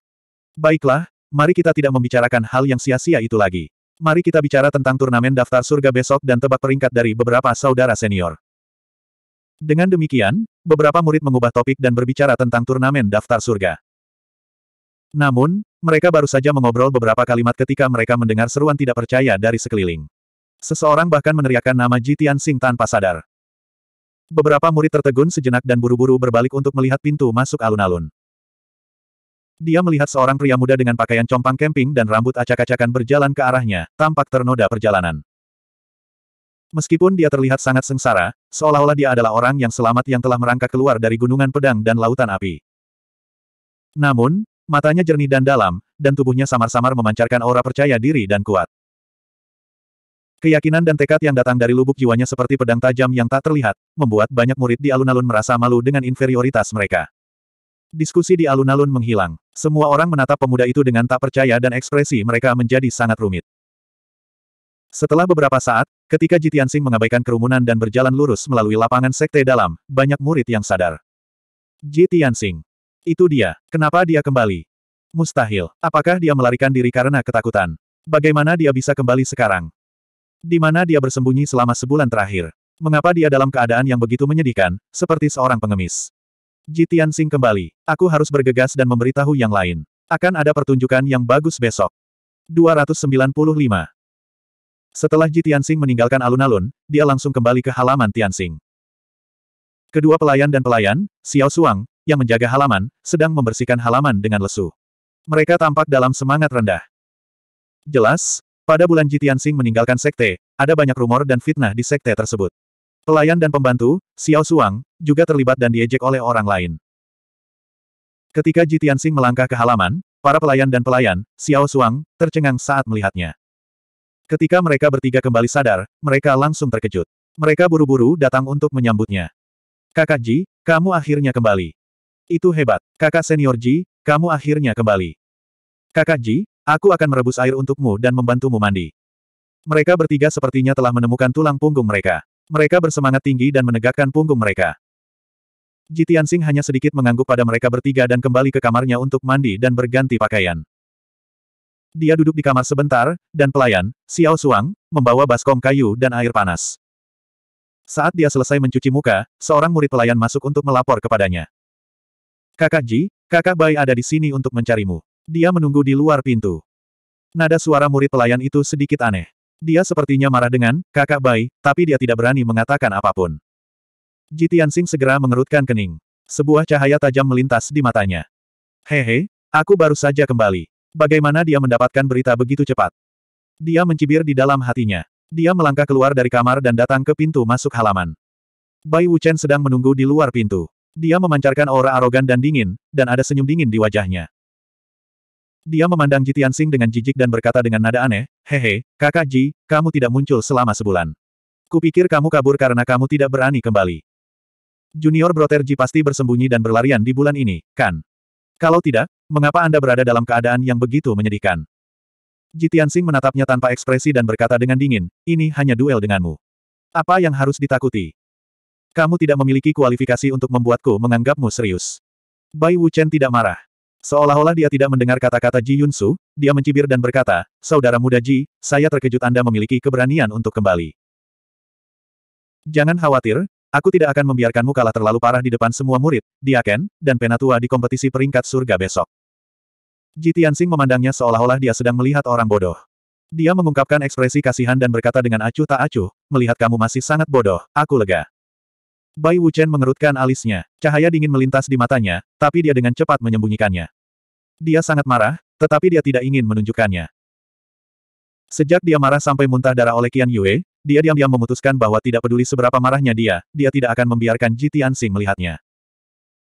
Baiklah, mari kita tidak membicarakan hal yang sia-sia itu lagi. Mari kita bicara tentang turnamen daftar surga besok dan tebak peringkat dari beberapa saudara senior. Dengan demikian, beberapa murid mengubah topik dan berbicara tentang turnamen daftar surga. Namun, mereka baru saja mengobrol beberapa kalimat ketika mereka mendengar seruan tidak percaya dari sekeliling. Seseorang bahkan meneriakkan nama Jitian Sing tanpa sadar. Beberapa murid tertegun sejenak dan buru-buru berbalik untuk melihat pintu masuk alun-alun. Dia melihat seorang pria muda dengan pakaian compang camping dan rambut acak-acakan berjalan ke arahnya, tampak ternoda perjalanan. Meskipun dia terlihat sangat sengsara, seolah-olah dia adalah orang yang selamat yang telah merangkak keluar dari gunungan pedang dan lautan api. Namun, matanya jernih dan dalam, dan tubuhnya samar-samar memancarkan aura percaya diri dan kuat. Keyakinan dan tekad yang datang dari lubuk jiwanya seperti pedang tajam yang tak terlihat, membuat banyak murid di alun-alun merasa malu dengan inferioritas mereka. Diskusi di alun-alun menghilang. Semua orang menatap pemuda itu dengan tak percaya dan ekspresi mereka menjadi sangat rumit. Setelah beberapa saat, ketika Jitian Sing mengabaikan kerumunan dan berjalan lurus melalui lapangan sekte dalam, banyak murid yang sadar. Jitian Sing. Itu dia. Kenapa dia kembali? Mustahil. Apakah dia melarikan diri karena ketakutan? Bagaimana dia bisa kembali sekarang? Di mana dia bersembunyi selama sebulan terakhir? Mengapa dia dalam keadaan yang begitu menyedihkan, seperti seorang pengemis? Jitian Sing kembali. Aku harus bergegas dan memberitahu yang lain. Akan ada pertunjukan yang bagus besok. 295. Setelah Ji Tianxing meninggalkan alun-alun, dia langsung kembali ke halaman Tianxing. Kedua pelayan dan pelayan, Xiao Suang, yang menjaga halaman, sedang membersihkan halaman dengan lesu. Mereka tampak dalam semangat rendah. Jelas, pada bulan Ji Tianxing meninggalkan sekte, ada banyak rumor dan fitnah di sekte tersebut. Pelayan dan pembantu, Xiao Suang, juga terlibat dan diejek oleh orang lain. Ketika Ji Tianxing melangkah ke halaman, para pelayan dan pelayan, Xiao Suang, tercengang saat melihatnya. Ketika mereka bertiga kembali sadar, mereka langsung terkejut. Mereka buru-buru datang untuk menyambutnya. Kakak Ji, kamu akhirnya kembali. Itu hebat. Kakak senior Ji, kamu akhirnya kembali. Kakak Ji, aku akan merebus air untukmu dan membantumu mandi. Mereka bertiga sepertinya telah menemukan tulang punggung mereka. Mereka bersemangat tinggi dan menegakkan punggung mereka. Jitian hanya sedikit mengangguk pada mereka bertiga dan kembali ke kamarnya untuk mandi dan berganti pakaian. Dia duduk di kamar sebentar, dan pelayan, Xiao Suang, membawa baskom kayu dan air panas. Saat dia selesai mencuci muka, seorang murid pelayan masuk untuk melapor kepadanya. Kakak Ji, kakak Bai ada di sini untuk mencarimu. Dia menunggu di luar pintu. Nada suara murid pelayan itu sedikit aneh. Dia sepertinya marah dengan, kakak Bai, tapi dia tidak berani mengatakan apapun. Ji Tianxing segera mengerutkan kening. Sebuah cahaya tajam melintas di matanya. Hehe, aku baru saja kembali. Bagaimana dia mendapatkan berita begitu cepat? Dia mencibir di dalam hatinya. Dia melangkah keluar dari kamar dan datang ke pintu masuk halaman. Bai Wuchen sedang menunggu di luar pintu. Dia memancarkan aura arogan dan dingin, dan ada senyum dingin di wajahnya. Dia memandang Ji Tianxing dengan jijik dan berkata dengan nada aneh, Hehe, kakak Ji, kamu tidak muncul selama sebulan. Kupikir kamu kabur karena kamu tidak berani kembali. Junior Broter Ji pasti bersembunyi dan berlarian di bulan ini, kan? Kalau tidak, mengapa Anda berada dalam keadaan yang begitu menyedihkan? Jitian Sing menatapnya tanpa ekspresi dan berkata dengan dingin, ini hanya duel denganmu. Apa yang harus ditakuti? Kamu tidak memiliki kualifikasi untuk membuatku menganggapmu serius. Bai Wuchen tidak marah. Seolah-olah dia tidak mendengar kata-kata Ji Yunsu, dia mencibir dan berkata, Saudara muda Ji, saya terkejut Anda memiliki keberanian untuk kembali. Jangan khawatir, Aku tidak akan membiarkanmu kalah terlalu parah di depan semua murid, Diaken, dan Penatua di kompetisi peringkat surga besok. Ji Tianxing memandangnya seolah-olah dia sedang melihat orang bodoh. Dia mengungkapkan ekspresi kasihan dan berkata dengan acuh tak acuh, melihat kamu masih sangat bodoh, aku lega. Bai Wuchen mengerutkan alisnya, cahaya dingin melintas di matanya, tapi dia dengan cepat menyembunyikannya. Dia sangat marah, tetapi dia tidak ingin menunjukkannya. Sejak dia marah sampai muntah darah oleh Qian Yue, dia diam-diam memutuskan bahwa tidak peduli seberapa marahnya dia, dia tidak akan membiarkan Ji Tianxing melihatnya.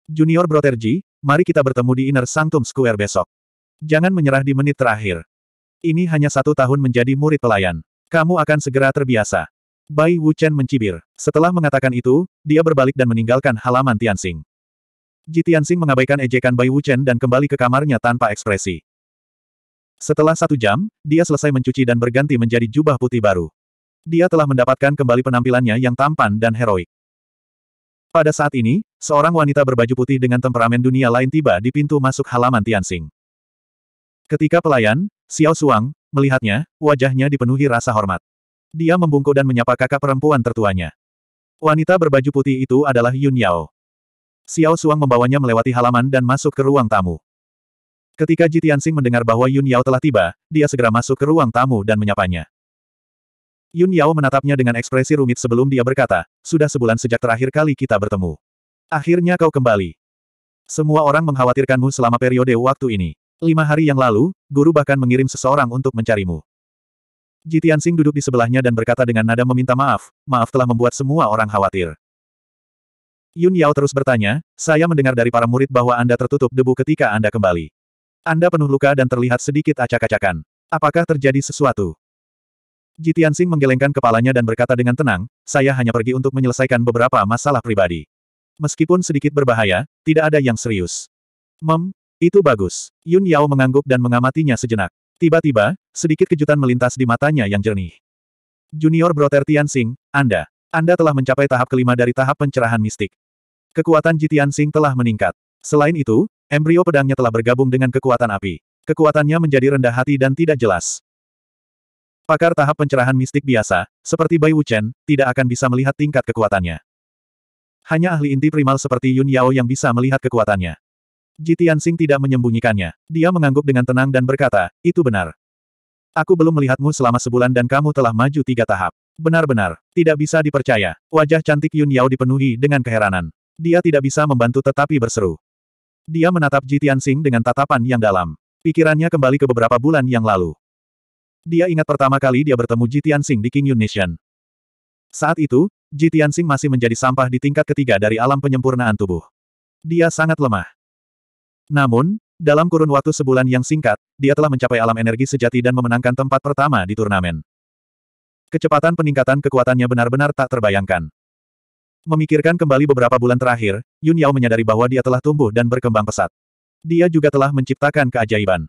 Junior Brother Ji, mari kita bertemu di Inner Sanctum Square besok. Jangan menyerah di menit terakhir. Ini hanya satu tahun menjadi murid pelayan. Kamu akan segera terbiasa. Bai Wu Chen mencibir. Setelah mengatakan itu, dia berbalik dan meninggalkan halaman Tianxing. Ji Tianxing mengabaikan ejekan Bai Wu Chen dan kembali ke kamarnya tanpa ekspresi. Setelah satu jam, dia selesai mencuci dan berganti menjadi jubah putih baru dia telah mendapatkan kembali penampilannya yang tampan dan heroik. Pada saat ini, seorang wanita berbaju putih dengan temperamen dunia lain tiba di pintu masuk halaman Tianxing. Ketika pelayan, Xiao Suang, melihatnya, wajahnya dipenuhi rasa hormat. Dia membungkuk dan menyapa kakak perempuan tertuanya. Wanita berbaju putih itu adalah Yun Yao. Xiao Suang membawanya melewati halaman dan masuk ke ruang tamu. Ketika Ji Tianxing mendengar bahwa Yun Yao telah tiba, dia segera masuk ke ruang tamu dan menyapanya. Yun Yao menatapnya dengan ekspresi rumit sebelum dia berkata, sudah sebulan sejak terakhir kali kita bertemu. Akhirnya kau kembali. Semua orang mengkhawatirkanmu selama periode waktu ini. Lima hari yang lalu, guru bahkan mengirim seseorang untuk mencarimu. Jitian Sing duduk di sebelahnya dan berkata dengan nada meminta maaf, maaf telah membuat semua orang khawatir. Yun Yao terus bertanya, saya mendengar dari para murid bahwa Anda tertutup debu ketika Anda kembali. Anda penuh luka dan terlihat sedikit acak-acakan. Apakah terjadi sesuatu? Jitian Sing menggelengkan kepalanya dan berkata dengan tenang, saya hanya pergi untuk menyelesaikan beberapa masalah pribadi. Meskipun sedikit berbahaya, tidak ada yang serius. Mem, itu bagus. Yun Yao mengangguk dan mengamatinya sejenak. Tiba-tiba, sedikit kejutan melintas di matanya yang jernih. Junior Broter Sing, Anda. Anda telah mencapai tahap kelima dari tahap pencerahan mistik. Kekuatan Jitian Sing telah meningkat. Selain itu, embrio pedangnya telah bergabung dengan kekuatan api. Kekuatannya menjadi rendah hati dan tidak jelas. Pakar tahap pencerahan mistik biasa, seperti Bai Wuchen, tidak akan bisa melihat tingkat kekuatannya. Hanya ahli inti primal seperti Yun Yao yang bisa melihat kekuatannya. Ji Tianxing tidak menyembunyikannya. Dia mengangguk dengan tenang dan berkata, itu benar. Aku belum melihatmu selama sebulan dan kamu telah maju tiga tahap. Benar-benar, tidak bisa dipercaya. Wajah cantik Yun Yao dipenuhi dengan keheranan. Dia tidak bisa membantu tetapi berseru. Dia menatap Ji Tianxing dengan tatapan yang dalam. Pikirannya kembali ke beberapa bulan yang lalu. Dia ingat pertama kali dia bertemu Jitian Tianxing di King Yun Nation. Saat itu, Jitian Tianxing masih menjadi sampah di tingkat ketiga dari alam penyempurnaan tubuh. Dia sangat lemah. Namun, dalam kurun waktu sebulan yang singkat, dia telah mencapai alam energi sejati dan memenangkan tempat pertama di turnamen. Kecepatan peningkatan kekuatannya benar-benar tak terbayangkan. Memikirkan kembali beberapa bulan terakhir, Yun Yao menyadari bahwa dia telah tumbuh dan berkembang pesat. Dia juga telah menciptakan keajaiban.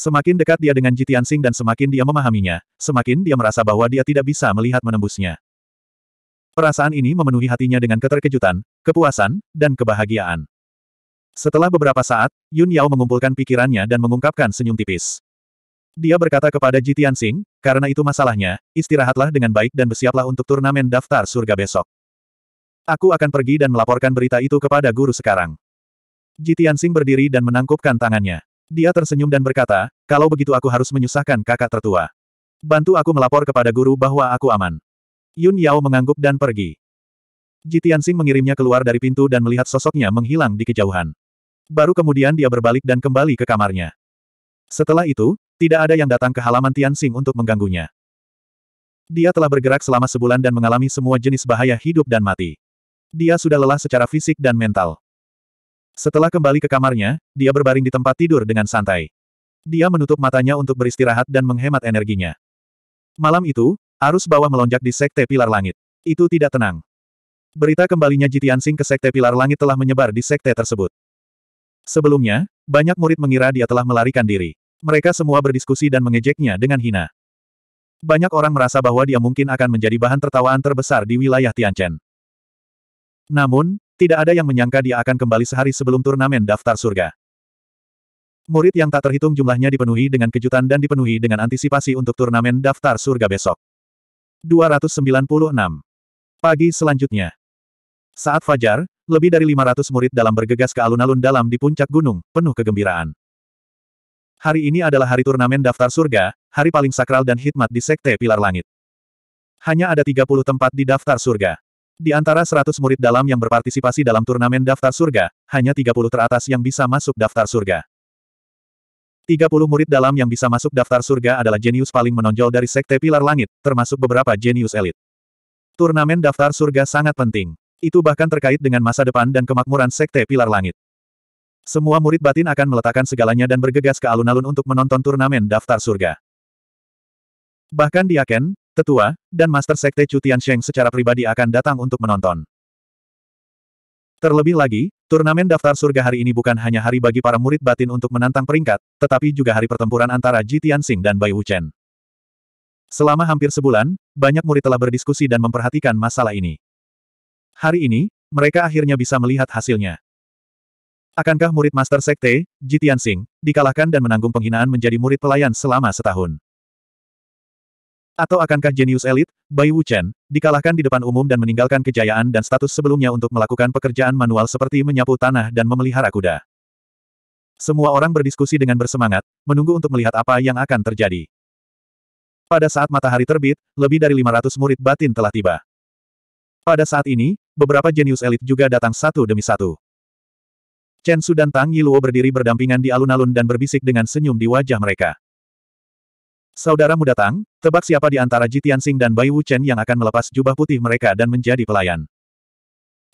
Semakin dekat dia dengan Jitian Sing dan semakin dia memahaminya, semakin dia merasa bahwa dia tidak bisa melihat menembusnya. Perasaan ini memenuhi hatinya dengan keterkejutan, kepuasan, dan kebahagiaan. Setelah beberapa saat, Yun Yao mengumpulkan pikirannya dan mengungkapkan senyum tipis. Dia berkata kepada Jitian Sing, karena itu masalahnya, istirahatlah dengan baik dan bersiaplah untuk turnamen daftar surga besok. Aku akan pergi dan melaporkan berita itu kepada guru sekarang. Jitian Sing berdiri dan menangkupkan tangannya. Dia tersenyum dan berkata, kalau begitu aku harus menyusahkan kakak tertua. Bantu aku melapor kepada guru bahwa aku aman. Yun Yao mengangguk dan pergi. Tianxing mengirimnya keluar dari pintu dan melihat sosoknya menghilang di kejauhan. Baru kemudian dia berbalik dan kembali ke kamarnya. Setelah itu, tidak ada yang datang ke halaman Tianxing untuk mengganggunya. Dia telah bergerak selama sebulan dan mengalami semua jenis bahaya hidup dan mati. Dia sudah lelah secara fisik dan mental. Setelah kembali ke kamarnya, dia berbaring di tempat tidur dengan santai. Dia menutup matanya untuk beristirahat dan menghemat energinya. Malam itu, arus bawah melonjak di Sekte Pilar Langit. Itu tidak tenang. Berita kembalinya Jitian Sing ke Sekte Pilar Langit telah menyebar di Sekte tersebut. Sebelumnya, banyak murid mengira dia telah melarikan diri. Mereka semua berdiskusi dan mengejeknya dengan hina. Banyak orang merasa bahwa dia mungkin akan menjadi bahan tertawaan terbesar di wilayah Tianchen. Namun, tidak ada yang menyangka dia akan kembali sehari sebelum turnamen daftar surga. Murid yang tak terhitung jumlahnya dipenuhi dengan kejutan dan dipenuhi dengan antisipasi untuk turnamen daftar surga besok. 296. Pagi selanjutnya. Saat fajar, lebih dari 500 murid dalam bergegas ke alun-alun dalam di puncak gunung, penuh kegembiraan. Hari ini adalah hari turnamen daftar surga, hari paling sakral dan hikmat di Sekte Pilar Langit. Hanya ada 30 tempat di daftar surga. Di antara 100 murid dalam yang berpartisipasi dalam turnamen daftar surga, hanya 30 teratas yang bisa masuk daftar surga. 30 murid dalam yang bisa masuk daftar surga adalah jenius paling menonjol dari Sekte Pilar Langit, termasuk beberapa jenius elit. Turnamen daftar surga sangat penting. Itu bahkan terkait dengan masa depan dan kemakmuran Sekte Pilar Langit. Semua murid batin akan meletakkan segalanya dan bergegas ke alun-alun untuk menonton turnamen daftar surga. Bahkan di Aken, tetua, dan Master Sekte Chu Tiansheng secara pribadi akan datang untuk menonton. Terlebih lagi, turnamen daftar surga hari ini bukan hanya hari bagi para murid batin untuk menantang peringkat, tetapi juga hari pertempuran antara Ji Tianxing dan Bai Wuchen. Selama hampir sebulan, banyak murid telah berdiskusi dan memperhatikan masalah ini. Hari ini, mereka akhirnya bisa melihat hasilnya. Akankah murid Master Sekte, Ji Tianxing, dikalahkan dan menanggung penghinaan menjadi murid pelayan selama setahun? Atau akankah jenius elit, Bai Wuchen, dikalahkan di depan umum dan meninggalkan kejayaan dan status sebelumnya untuk melakukan pekerjaan manual seperti menyapu tanah dan memelihara kuda? Semua orang berdiskusi dengan bersemangat, menunggu untuk melihat apa yang akan terjadi. Pada saat matahari terbit, lebih dari 500 murid batin telah tiba. Pada saat ini, beberapa jenius elit juga datang satu demi satu. Chen Su dan Tang Yiluo berdiri berdampingan di alun-alun dan berbisik dengan senyum di wajah mereka. Saudaramu datang, tebak siapa di antara Jitian Sing dan Bai Wuchen yang akan melepas jubah putih mereka dan menjadi pelayan.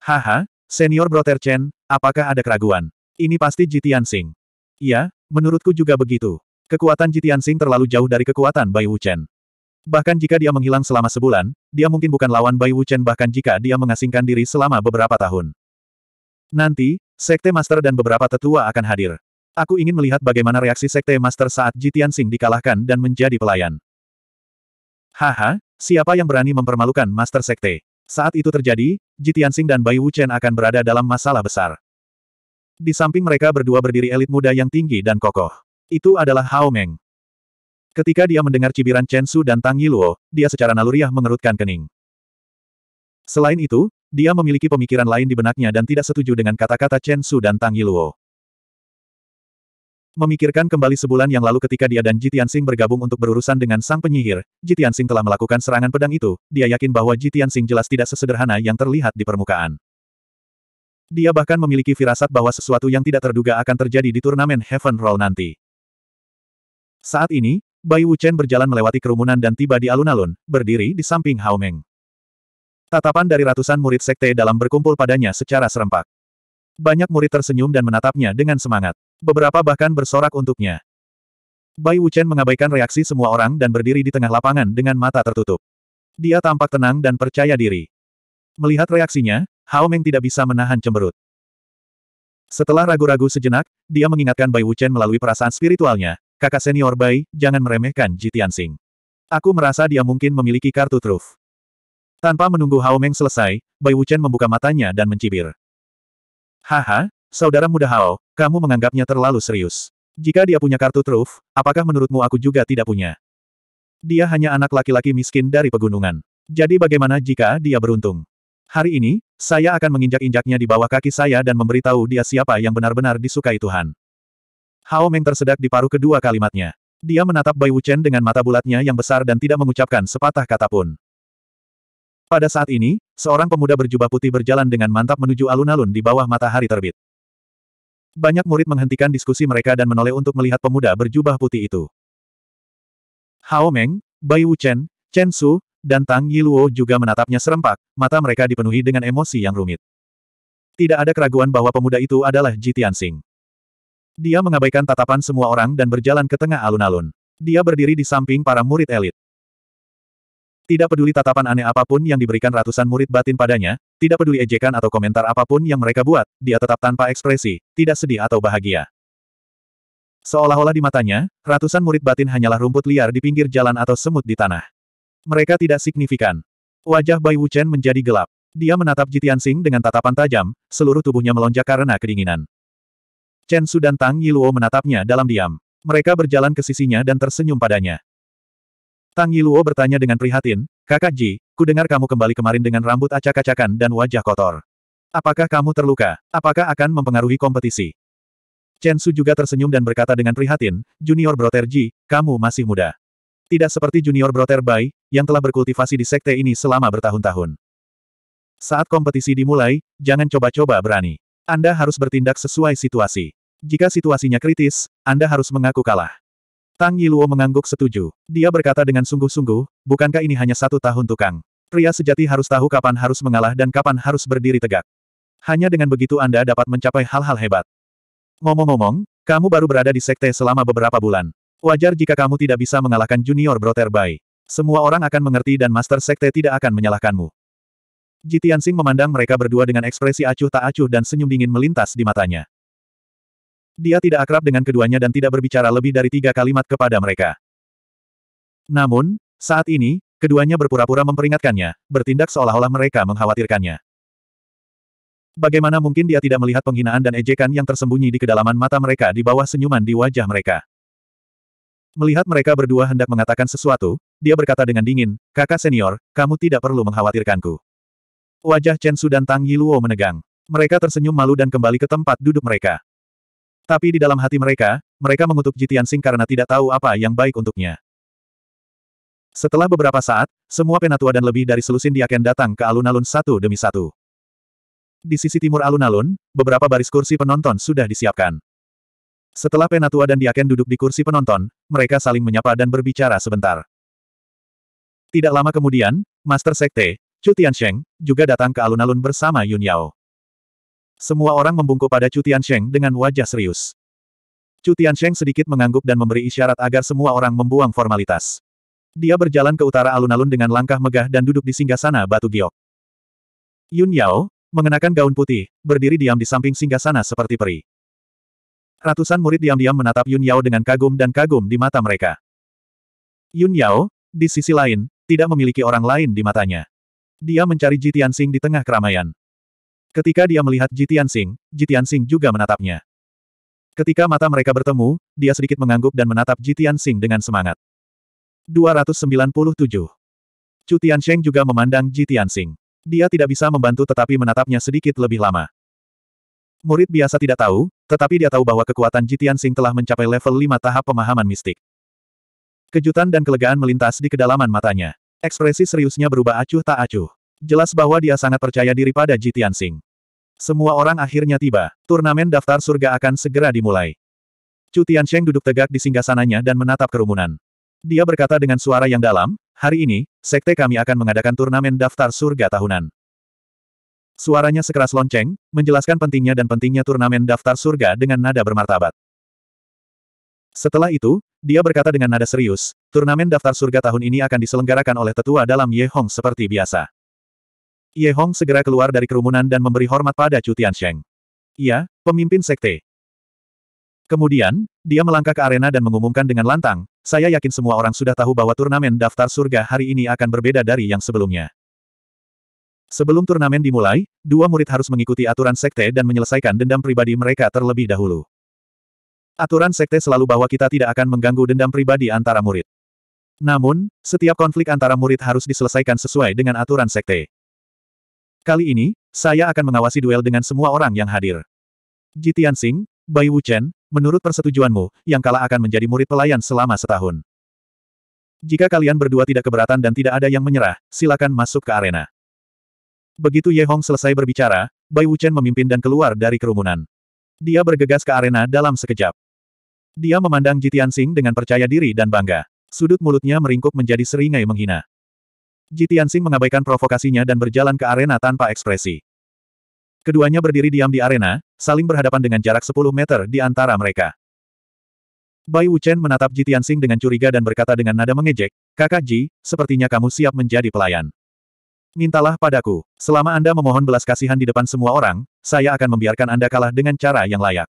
Haha, senior brother Chen, apakah ada keraguan? Ini pasti Jitian Sing. Iya, menurutku juga begitu. Kekuatan Jitian Sing terlalu jauh dari kekuatan Bai Wuchen. Bahkan jika dia menghilang selama sebulan, dia mungkin bukan lawan Bai Wuchen bahkan jika dia mengasingkan diri selama beberapa tahun. Nanti, Sekte Master dan beberapa tetua akan hadir. Aku ingin melihat bagaimana reaksi Sekte Master saat Jitian Sing dikalahkan dan menjadi pelayan. Haha, siapa yang berani mempermalukan Master Sekte? Saat itu terjadi, Jitian Sing dan Bai Wuchen akan berada dalam masalah besar. Di samping mereka berdua berdiri elit muda yang tinggi dan kokoh. Itu adalah Hao Meng. Ketika dia mendengar cibiran Chen Su dan Tang Yiluo, dia secara naluriah mengerutkan kening. Selain itu, dia memiliki pemikiran lain di benaknya dan tidak setuju dengan kata-kata Chen Su dan Tang Yiluo. Memikirkan kembali sebulan yang lalu ketika dia dan Jitiansing bergabung untuk berurusan dengan sang penyihir, Jitiansing telah melakukan serangan pedang itu, dia yakin bahwa Jitiansing jelas tidak sesederhana yang terlihat di permukaan. Dia bahkan memiliki firasat bahwa sesuatu yang tidak terduga akan terjadi di turnamen Heaven Roll nanti. Saat ini, Bai Wuchen berjalan melewati kerumunan dan tiba di alun-alun, berdiri di samping Hao Meng. Tatapan dari ratusan murid sekte dalam berkumpul padanya secara serempak. Banyak murid tersenyum dan menatapnya dengan semangat. Beberapa bahkan bersorak untuknya. Bai Wuchen mengabaikan reaksi semua orang dan berdiri di tengah lapangan dengan mata tertutup. Dia tampak tenang dan percaya diri. Melihat reaksinya, Hao Meng tidak bisa menahan cemberut. Setelah ragu-ragu sejenak, dia mengingatkan Bai Wuchen melalui perasaan spiritualnya, kakak senior Bai, jangan meremehkan Jitian Sing. Aku merasa dia mungkin memiliki kartu truf. Tanpa menunggu Hao Meng selesai, Bai Wuchen membuka matanya dan mencibir. Haha, Saudara muda Hao, kamu menganggapnya terlalu serius. Jika dia punya kartu truf, apakah menurutmu aku juga tidak punya? Dia hanya anak laki-laki miskin dari pegunungan. Jadi bagaimana jika dia beruntung? Hari ini, saya akan menginjak-injaknya di bawah kaki saya dan memberitahu dia siapa yang benar-benar disukai Tuhan. Hao Meng tersedak di paruh kedua kalimatnya. Dia menatap Bai Wuchen dengan mata bulatnya yang besar dan tidak mengucapkan sepatah kata pun. Pada saat ini, seorang pemuda berjubah putih berjalan dengan mantap menuju alun-alun di bawah matahari terbit. Banyak murid menghentikan diskusi mereka dan menoleh untuk melihat pemuda berjubah putih itu. Hao Meng, Bai Wuchen, Chen Su, dan Tang Yiluo juga menatapnya serempak, mata mereka dipenuhi dengan emosi yang rumit. Tidak ada keraguan bahwa pemuda itu adalah Ji Tianxing. Dia mengabaikan tatapan semua orang dan berjalan ke tengah alun-alun. Dia berdiri di samping para murid elit. Tidak peduli tatapan aneh apapun yang diberikan ratusan murid batin padanya, tidak peduli ejekan atau komentar apapun yang mereka buat, dia tetap tanpa ekspresi, tidak sedih atau bahagia. Seolah-olah di matanya, ratusan murid batin hanyalah rumput liar di pinggir jalan atau semut di tanah. Mereka tidak signifikan. Wajah Bai Wuchen menjadi gelap. Dia menatap Jitian Sing dengan tatapan tajam, seluruh tubuhnya melonjak karena kedinginan. Chen Su dan Tang Yiluo menatapnya dalam diam. Mereka berjalan ke sisinya dan tersenyum padanya. Tang Yiluo bertanya dengan prihatin, Kakak Ji, ku dengar kamu kembali kemarin dengan rambut acak-acakan dan wajah kotor. Apakah kamu terluka? Apakah akan mempengaruhi kompetisi? Chen Su juga tersenyum dan berkata dengan prihatin, Junior Brother Ji, kamu masih muda. Tidak seperti Junior Brother Bai, yang telah berkultivasi di sekte ini selama bertahun-tahun. Saat kompetisi dimulai, jangan coba-coba berani. Anda harus bertindak sesuai situasi. Jika situasinya kritis, Anda harus mengaku kalah. Tang Yiluo mengangguk setuju. Dia berkata dengan sungguh-sungguh, bukankah ini hanya satu tahun tukang? Pria sejati harus tahu kapan harus mengalah dan kapan harus berdiri tegak. Hanya dengan begitu Anda dapat mencapai hal-hal hebat. Ngomong-ngomong, kamu baru berada di sekte selama beberapa bulan. Wajar jika kamu tidak bisa mengalahkan junior broter Bai. Semua orang akan mengerti dan master sekte tidak akan menyalahkanmu. Jitiansing memandang mereka berdua dengan ekspresi acuh tak acuh dan senyum dingin melintas di matanya. Dia tidak akrab dengan keduanya dan tidak berbicara lebih dari tiga kalimat kepada mereka. Namun, saat ini, keduanya berpura-pura memperingatkannya, bertindak seolah-olah mereka mengkhawatirkannya. Bagaimana mungkin dia tidak melihat penghinaan dan ejekan yang tersembunyi di kedalaman mata mereka di bawah senyuman di wajah mereka? Melihat mereka berdua hendak mengatakan sesuatu, dia berkata dengan dingin, kakak senior, kamu tidak perlu mengkhawatirkanku. Wajah Chen Su dan Tang Yiluo menegang. Mereka tersenyum malu dan kembali ke tempat duduk mereka. Tapi di dalam hati mereka, mereka mengutuk Jitian Sing karena tidak tahu apa yang baik untuknya. Setelah beberapa saat, semua penatua dan lebih dari selusin diaken datang ke alun-alun satu demi satu. Di sisi timur alun-alun, beberapa baris kursi penonton sudah disiapkan. Setelah penatua dan diaken duduk di kursi penonton, mereka saling menyapa dan berbicara sebentar. Tidak lama kemudian, Master Sekte, Chu Tiansheng, juga datang ke alun-alun bersama Yun Yao. Semua orang membungkuk pada Chu Tiansheng dengan wajah serius. Chu Tiansheng sedikit mengangguk dan memberi isyarat agar semua orang membuang formalitas. Dia berjalan ke utara alun-alun dengan langkah megah dan duduk di singgasana batu giok. Yun Yao, mengenakan gaun putih, berdiri diam di samping singgasana seperti peri. Ratusan murid diam-diam menatap Yun Yao dengan kagum dan kagum di mata mereka. Yun Yao, di sisi lain, tidak memiliki orang lain di matanya. Dia mencari Ji Tianxing di tengah keramaian. Ketika dia melihat Jitian Sing, Jitian Sing juga menatapnya. Ketika mata mereka bertemu, dia sedikit mengangguk dan menatap Jitian Sing dengan semangat. 297. Chu juga memandang Jitian Sing. Dia tidak bisa membantu tetapi menatapnya sedikit lebih lama. Murid biasa tidak tahu, tetapi dia tahu bahwa kekuatan Jitian Sing telah mencapai level 5 tahap pemahaman mistik. Kejutan dan kelegaan melintas di kedalaman matanya. Ekspresi seriusnya berubah acuh tak acuh. Jelas bahwa dia sangat percaya diri pada Ji Tianxing. Semua orang akhirnya tiba. Turnamen daftar surga akan segera dimulai. Chu Tiansheng duduk tegak di singgasananya dan menatap kerumunan. Dia berkata dengan suara yang dalam, hari ini, sekte kami akan mengadakan turnamen daftar surga tahunan. Suaranya sekeras lonceng, menjelaskan pentingnya dan pentingnya turnamen daftar surga dengan nada bermartabat. Setelah itu, dia berkata dengan nada serius, turnamen daftar surga tahun ini akan diselenggarakan oleh tetua dalam Ye Hong seperti biasa. Ye Hong segera keluar dari kerumunan dan memberi hormat pada Chu Tiansheng. Ia, pemimpin sekte. Kemudian, dia melangkah ke arena dan mengumumkan dengan lantang, saya yakin semua orang sudah tahu bahwa turnamen daftar surga hari ini akan berbeda dari yang sebelumnya. Sebelum turnamen dimulai, dua murid harus mengikuti aturan sekte dan menyelesaikan dendam pribadi mereka terlebih dahulu. Aturan sekte selalu bahwa kita tidak akan mengganggu dendam pribadi antara murid. Namun, setiap konflik antara murid harus diselesaikan sesuai dengan aturan sekte. Kali ini, saya akan mengawasi duel dengan semua orang yang hadir. Jitian Sing, Bai Wuchen, menurut persetujuanmu, yang kalah akan menjadi murid pelayan selama setahun. Jika kalian berdua tidak keberatan dan tidak ada yang menyerah, silakan masuk ke arena. Begitu Ye Hong selesai berbicara, Bai Wuchen memimpin dan keluar dari kerumunan. Dia bergegas ke arena dalam sekejap. Dia memandang Jitian Sing dengan percaya diri dan bangga. Sudut mulutnya meringkuk menjadi seringai menghina. Ji mengabaikan provokasinya dan berjalan ke arena tanpa ekspresi. Keduanya berdiri diam di arena, saling berhadapan dengan jarak 10 meter di antara mereka. Bai Wuchen menatap Ji dengan curiga dan berkata dengan nada mengejek, Kakak Ji, sepertinya kamu siap menjadi pelayan. Mintalah padaku, selama Anda memohon belas kasihan di depan semua orang, saya akan membiarkan Anda kalah dengan cara yang layak.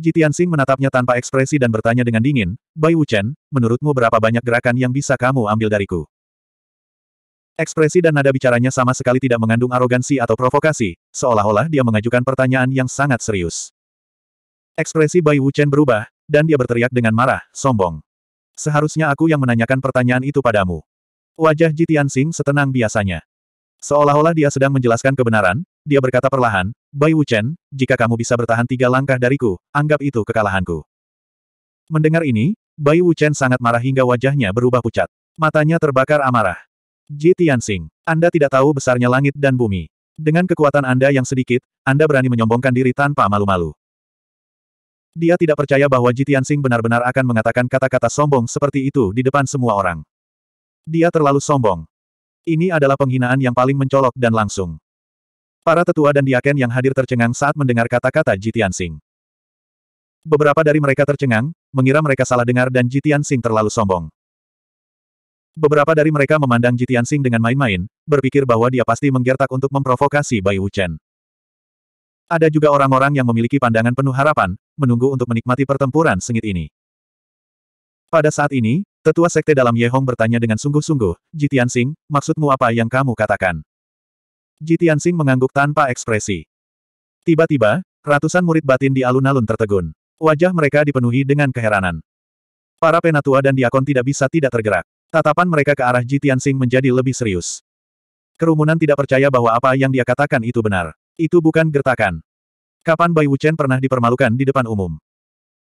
Jitiansing menatapnya tanpa ekspresi dan bertanya dengan dingin, Bai Wuchen, menurutmu berapa banyak gerakan yang bisa kamu ambil dariku? Ekspresi dan nada bicaranya sama sekali tidak mengandung arogansi atau provokasi, seolah-olah dia mengajukan pertanyaan yang sangat serius. Ekspresi Bai Wuchen berubah, dan dia berteriak dengan marah, sombong. Seharusnya aku yang menanyakan pertanyaan itu padamu. Wajah Ji Tianxing setenang biasanya. Seolah-olah dia sedang menjelaskan kebenaran, dia berkata perlahan, Bai Wuchen, jika kamu bisa bertahan tiga langkah dariku, anggap itu kekalahanku. Mendengar ini, Bai Wuchen sangat marah hingga wajahnya berubah pucat. Matanya terbakar amarah. Ji Tianxing, Anda tidak tahu besarnya langit dan bumi. Dengan kekuatan Anda yang sedikit, Anda berani menyombongkan diri tanpa malu-malu. Dia tidak percaya bahwa Ji Tianxing benar-benar akan mengatakan kata-kata sombong seperti itu di depan semua orang. Dia terlalu sombong. Ini adalah penghinaan yang paling mencolok dan langsung. Para tetua dan diaken yang hadir tercengang saat mendengar kata-kata Ji Tianxing. Beberapa dari mereka tercengang, mengira mereka salah dengar dan Ji Tianxing terlalu sombong. Beberapa dari mereka memandang Jitian Sing dengan main-main, berpikir bahwa dia pasti menggertak untuk memprovokasi Bai Wuchen. Ada juga orang-orang yang memiliki pandangan penuh harapan, menunggu untuk menikmati pertempuran sengit ini. Pada saat ini, tetua sekte dalam Ye Hong bertanya dengan sungguh-sungguh, Jitian Sing, maksudmu apa yang kamu katakan? Jitian Sing mengangguk tanpa ekspresi. Tiba-tiba, ratusan murid batin di alun-alun tertegun. Wajah mereka dipenuhi dengan keheranan. Para penatua dan diakon tidak bisa tidak tergerak. Tatapan mereka ke arah Jitian Sing menjadi lebih serius. Kerumunan tidak percaya bahwa apa yang dia katakan itu benar. Itu bukan gertakan. Kapan Bai Wuchen pernah dipermalukan di depan umum?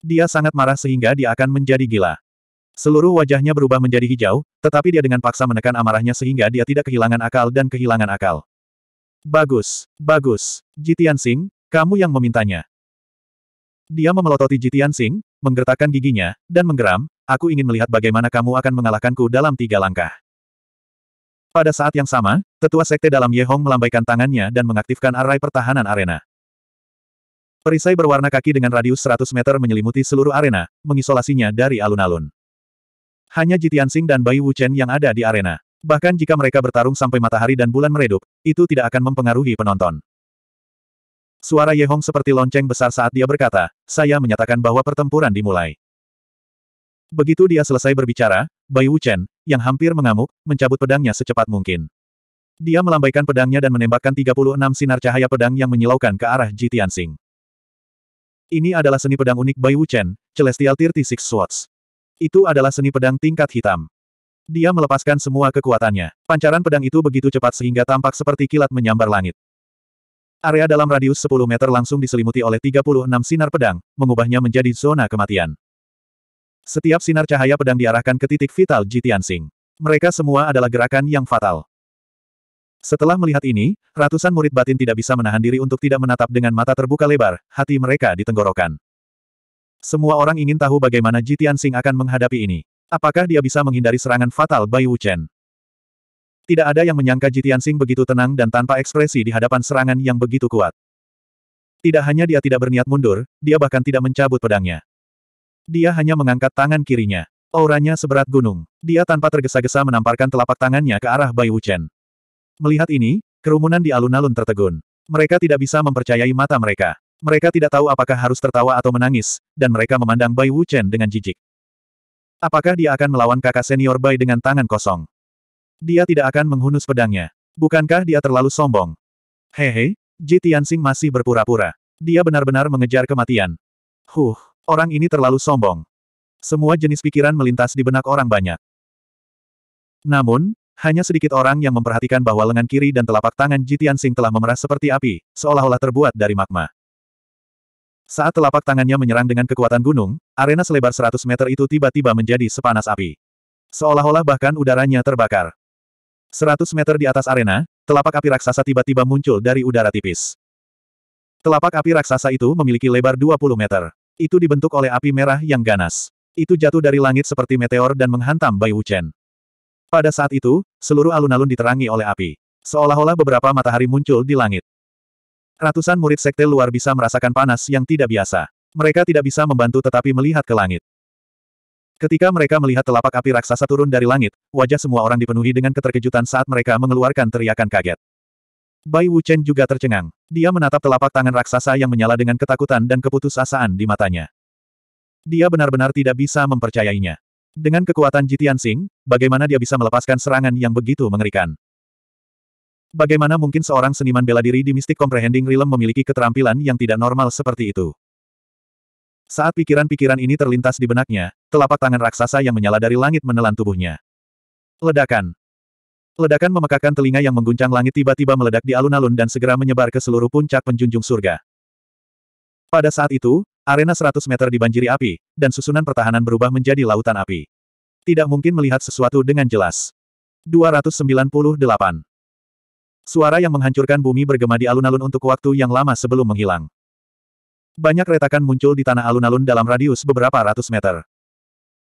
Dia sangat marah sehingga dia akan menjadi gila. Seluruh wajahnya berubah menjadi hijau, tetapi dia dengan paksa menekan amarahnya sehingga dia tidak kehilangan akal dan kehilangan akal. Bagus, bagus, Jitian Sing, kamu yang memintanya. Dia memelototi Jitian Sing, menggertakkan giginya, dan menggeram, Aku ingin melihat bagaimana kamu akan mengalahkanku dalam tiga langkah. Pada saat yang sama, tetua sekte dalam Ye Hong melambaikan tangannya dan mengaktifkan array pertahanan arena. Perisai berwarna kaki dengan radius 100 meter menyelimuti seluruh arena, mengisolasinya dari alun-alun. Hanya Jitian Sing dan Bai Wuchen yang ada di arena. Bahkan jika mereka bertarung sampai matahari dan bulan meredup, itu tidak akan mempengaruhi penonton. Suara Ye Hong seperti lonceng besar saat dia berkata, saya menyatakan bahwa pertempuran dimulai. Begitu dia selesai berbicara, Bai Wuchen, yang hampir mengamuk, mencabut pedangnya secepat mungkin. Dia melambaikan pedangnya dan menembakkan 36 sinar cahaya pedang yang menyilaukan ke arah Ji Tianxing. Ini adalah seni pedang unik Bai Wuchen, Celestial Six Swords. Itu adalah seni pedang tingkat hitam. Dia melepaskan semua kekuatannya. Pancaran pedang itu begitu cepat sehingga tampak seperti kilat menyambar langit. Area dalam radius 10 meter langsung diselimuti oleh 36 sinar pedang, mengubahnya menjadi zona kematian. Setiap sinar cahaya pedang diarahkan ke titik vital Jitian Sing. Mereka semua adalah gerakan yang fatal. Setelah melihat ini, ratusan murid batin tidak bisa menahan diri untuk tidak menatap dengan mata terbuka lebar, hati mereka ditenggorokan. Semua orang ingin tahu bagaimana Jitian Sing akan menghadapi ini. Apakah dia bisa menghindari serangan fatal Bai Wuchen? Tidak ada yang menyangka Jitian Sing begitu tenang dan tanpa ekspresi di hadapan serangan yang begitu kuat. Tidak hanya dia tidak berniat mundur, dia bahkan tidak mencabut pedangnya. Dia hanya mengangkat tangan kirinya. Auranya seberat gunung. Dia tanpa tergesa-gesa menamparkan telapak tangannya ke arah Bai Wuchen. Melihat ini, kerumunan di alun-alun tertegun. Mereka tidak bisa mempercayai mata mereka. Mereka tidak tahu apakah harus tertawa atau menangis, dan mereka memandang Bai Wuchen dengan jijik. Apakah dia akan melawan kakak senior Bai dengan tangan kosong? Dia tidak akan menghunus pedangnya. Bukankah dia terlalu sombong? Hehe, Ji Tianxing masih berpura-pura. Dia benar-benar mengejar kematian. Huh. Orang ini terlalu sombong. Semua jenis pikiran melintas di benak orang banyak. Namun, hanya sedikit orang yang memperhatikan bahwa lengan kiri dan telapak tangan Jitian Sing telah memerah seperti api, seolah-olah terbuat dari magma. Saat telapak tangannya menyerang dengan kekuatan gunung, arena selebar 100 meter itu tiba-tiba menjadi sepanas api. Seolah-olah bahkan udaranya terbakar. 100 meter di atas arena, telapak api raksasa tiba-tiba muncul dari udara tipis. Telapak api raksasa itu memiliki lebar 20 meter. Itu dibentuk oleh api merah yang ganas. Itu jatuh dari langit seperti meteor dan menghantam Bai Wuchen. Pada saat itu, seluruh alun-alun diterangi oleh api. Seolah-olah beberapa matahari muncul di langit. Ratusan murid sekte luar bisa merasakan panas yang tidak biasa. Mereka tidak bisa membantu tetapi melihat ke langit. Ketika mereka melihat telapak api raksasa turun dari langit, wajah semua orang dipenuhi dengan keterkejutan saat mereka mengeluarkan teriakan kaget. Bai Wuchen juga tercengang. Dia menatap telapak tangan raksasa yang menyala dengan ketakutan dan keputusasaan di matanya. Dia benar-benar tidak bisa mempercayainya. Dengan kekuatan Jitian Sing, bagaimana dia bisa melepaskan serangan yang begitu mengerikan? Bagaimana mungkin seorang seniman bela diri di Mystic Comprehending Realm memiliki keterampilan yang tidak normal seperti itu? Saat pikiran-pikiran ini terlintas di benaknya, telapak tangan raksasa yang menyala dari langit menelan tubuhnya. Ledakan. Ledakan memekakan telinga yang mengguncang langit tiba-tiba meledak di alun-alun dan segera menyebar ke seluruh puncak penjunjung surga. Pada saat itu, arena 100 meter dibanjiri api, dan susunan pertahanan berubah menjadi lautan api. Tidak mungkin melihat sesuatu dengan jelas. 298. Suara yang menghancurkan bumi bergema di alun-alun untuk waktu yang lama sebelum menghilang. Banyak retakan muncul di tanah alun-alun dalam radius beberapa ratus meter.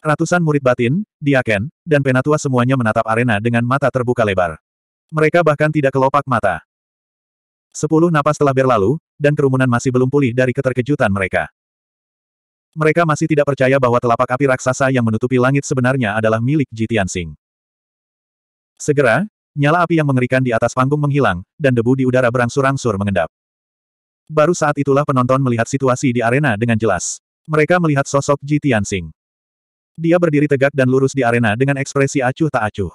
Ratusan murid batin, diaken, dan penatua semuanya menatap arena dengan mata terbuka lebar. Mereka bahkan tidak kelopak mata. Sepuluh napas telah berlalu, dan kerumunan masih belum pulih dari keterkejutan mereka. Mereka masih tidak percaya bahwa telapak api raksasa yang menutupi langit sebenarnya adalah milik Jitian Sing. Segera, nyala api yang mengerikan di atas panggung menghilang, dan debu di udara berangsur-angsur mengendap. Baru saat itulah penonton melihat situasi di arena dengan jelas. Mereka melihat sosok Jitian Singh. Dia berdiri tegak dan lurus di arena dengan ekspresi acuh tak acuh.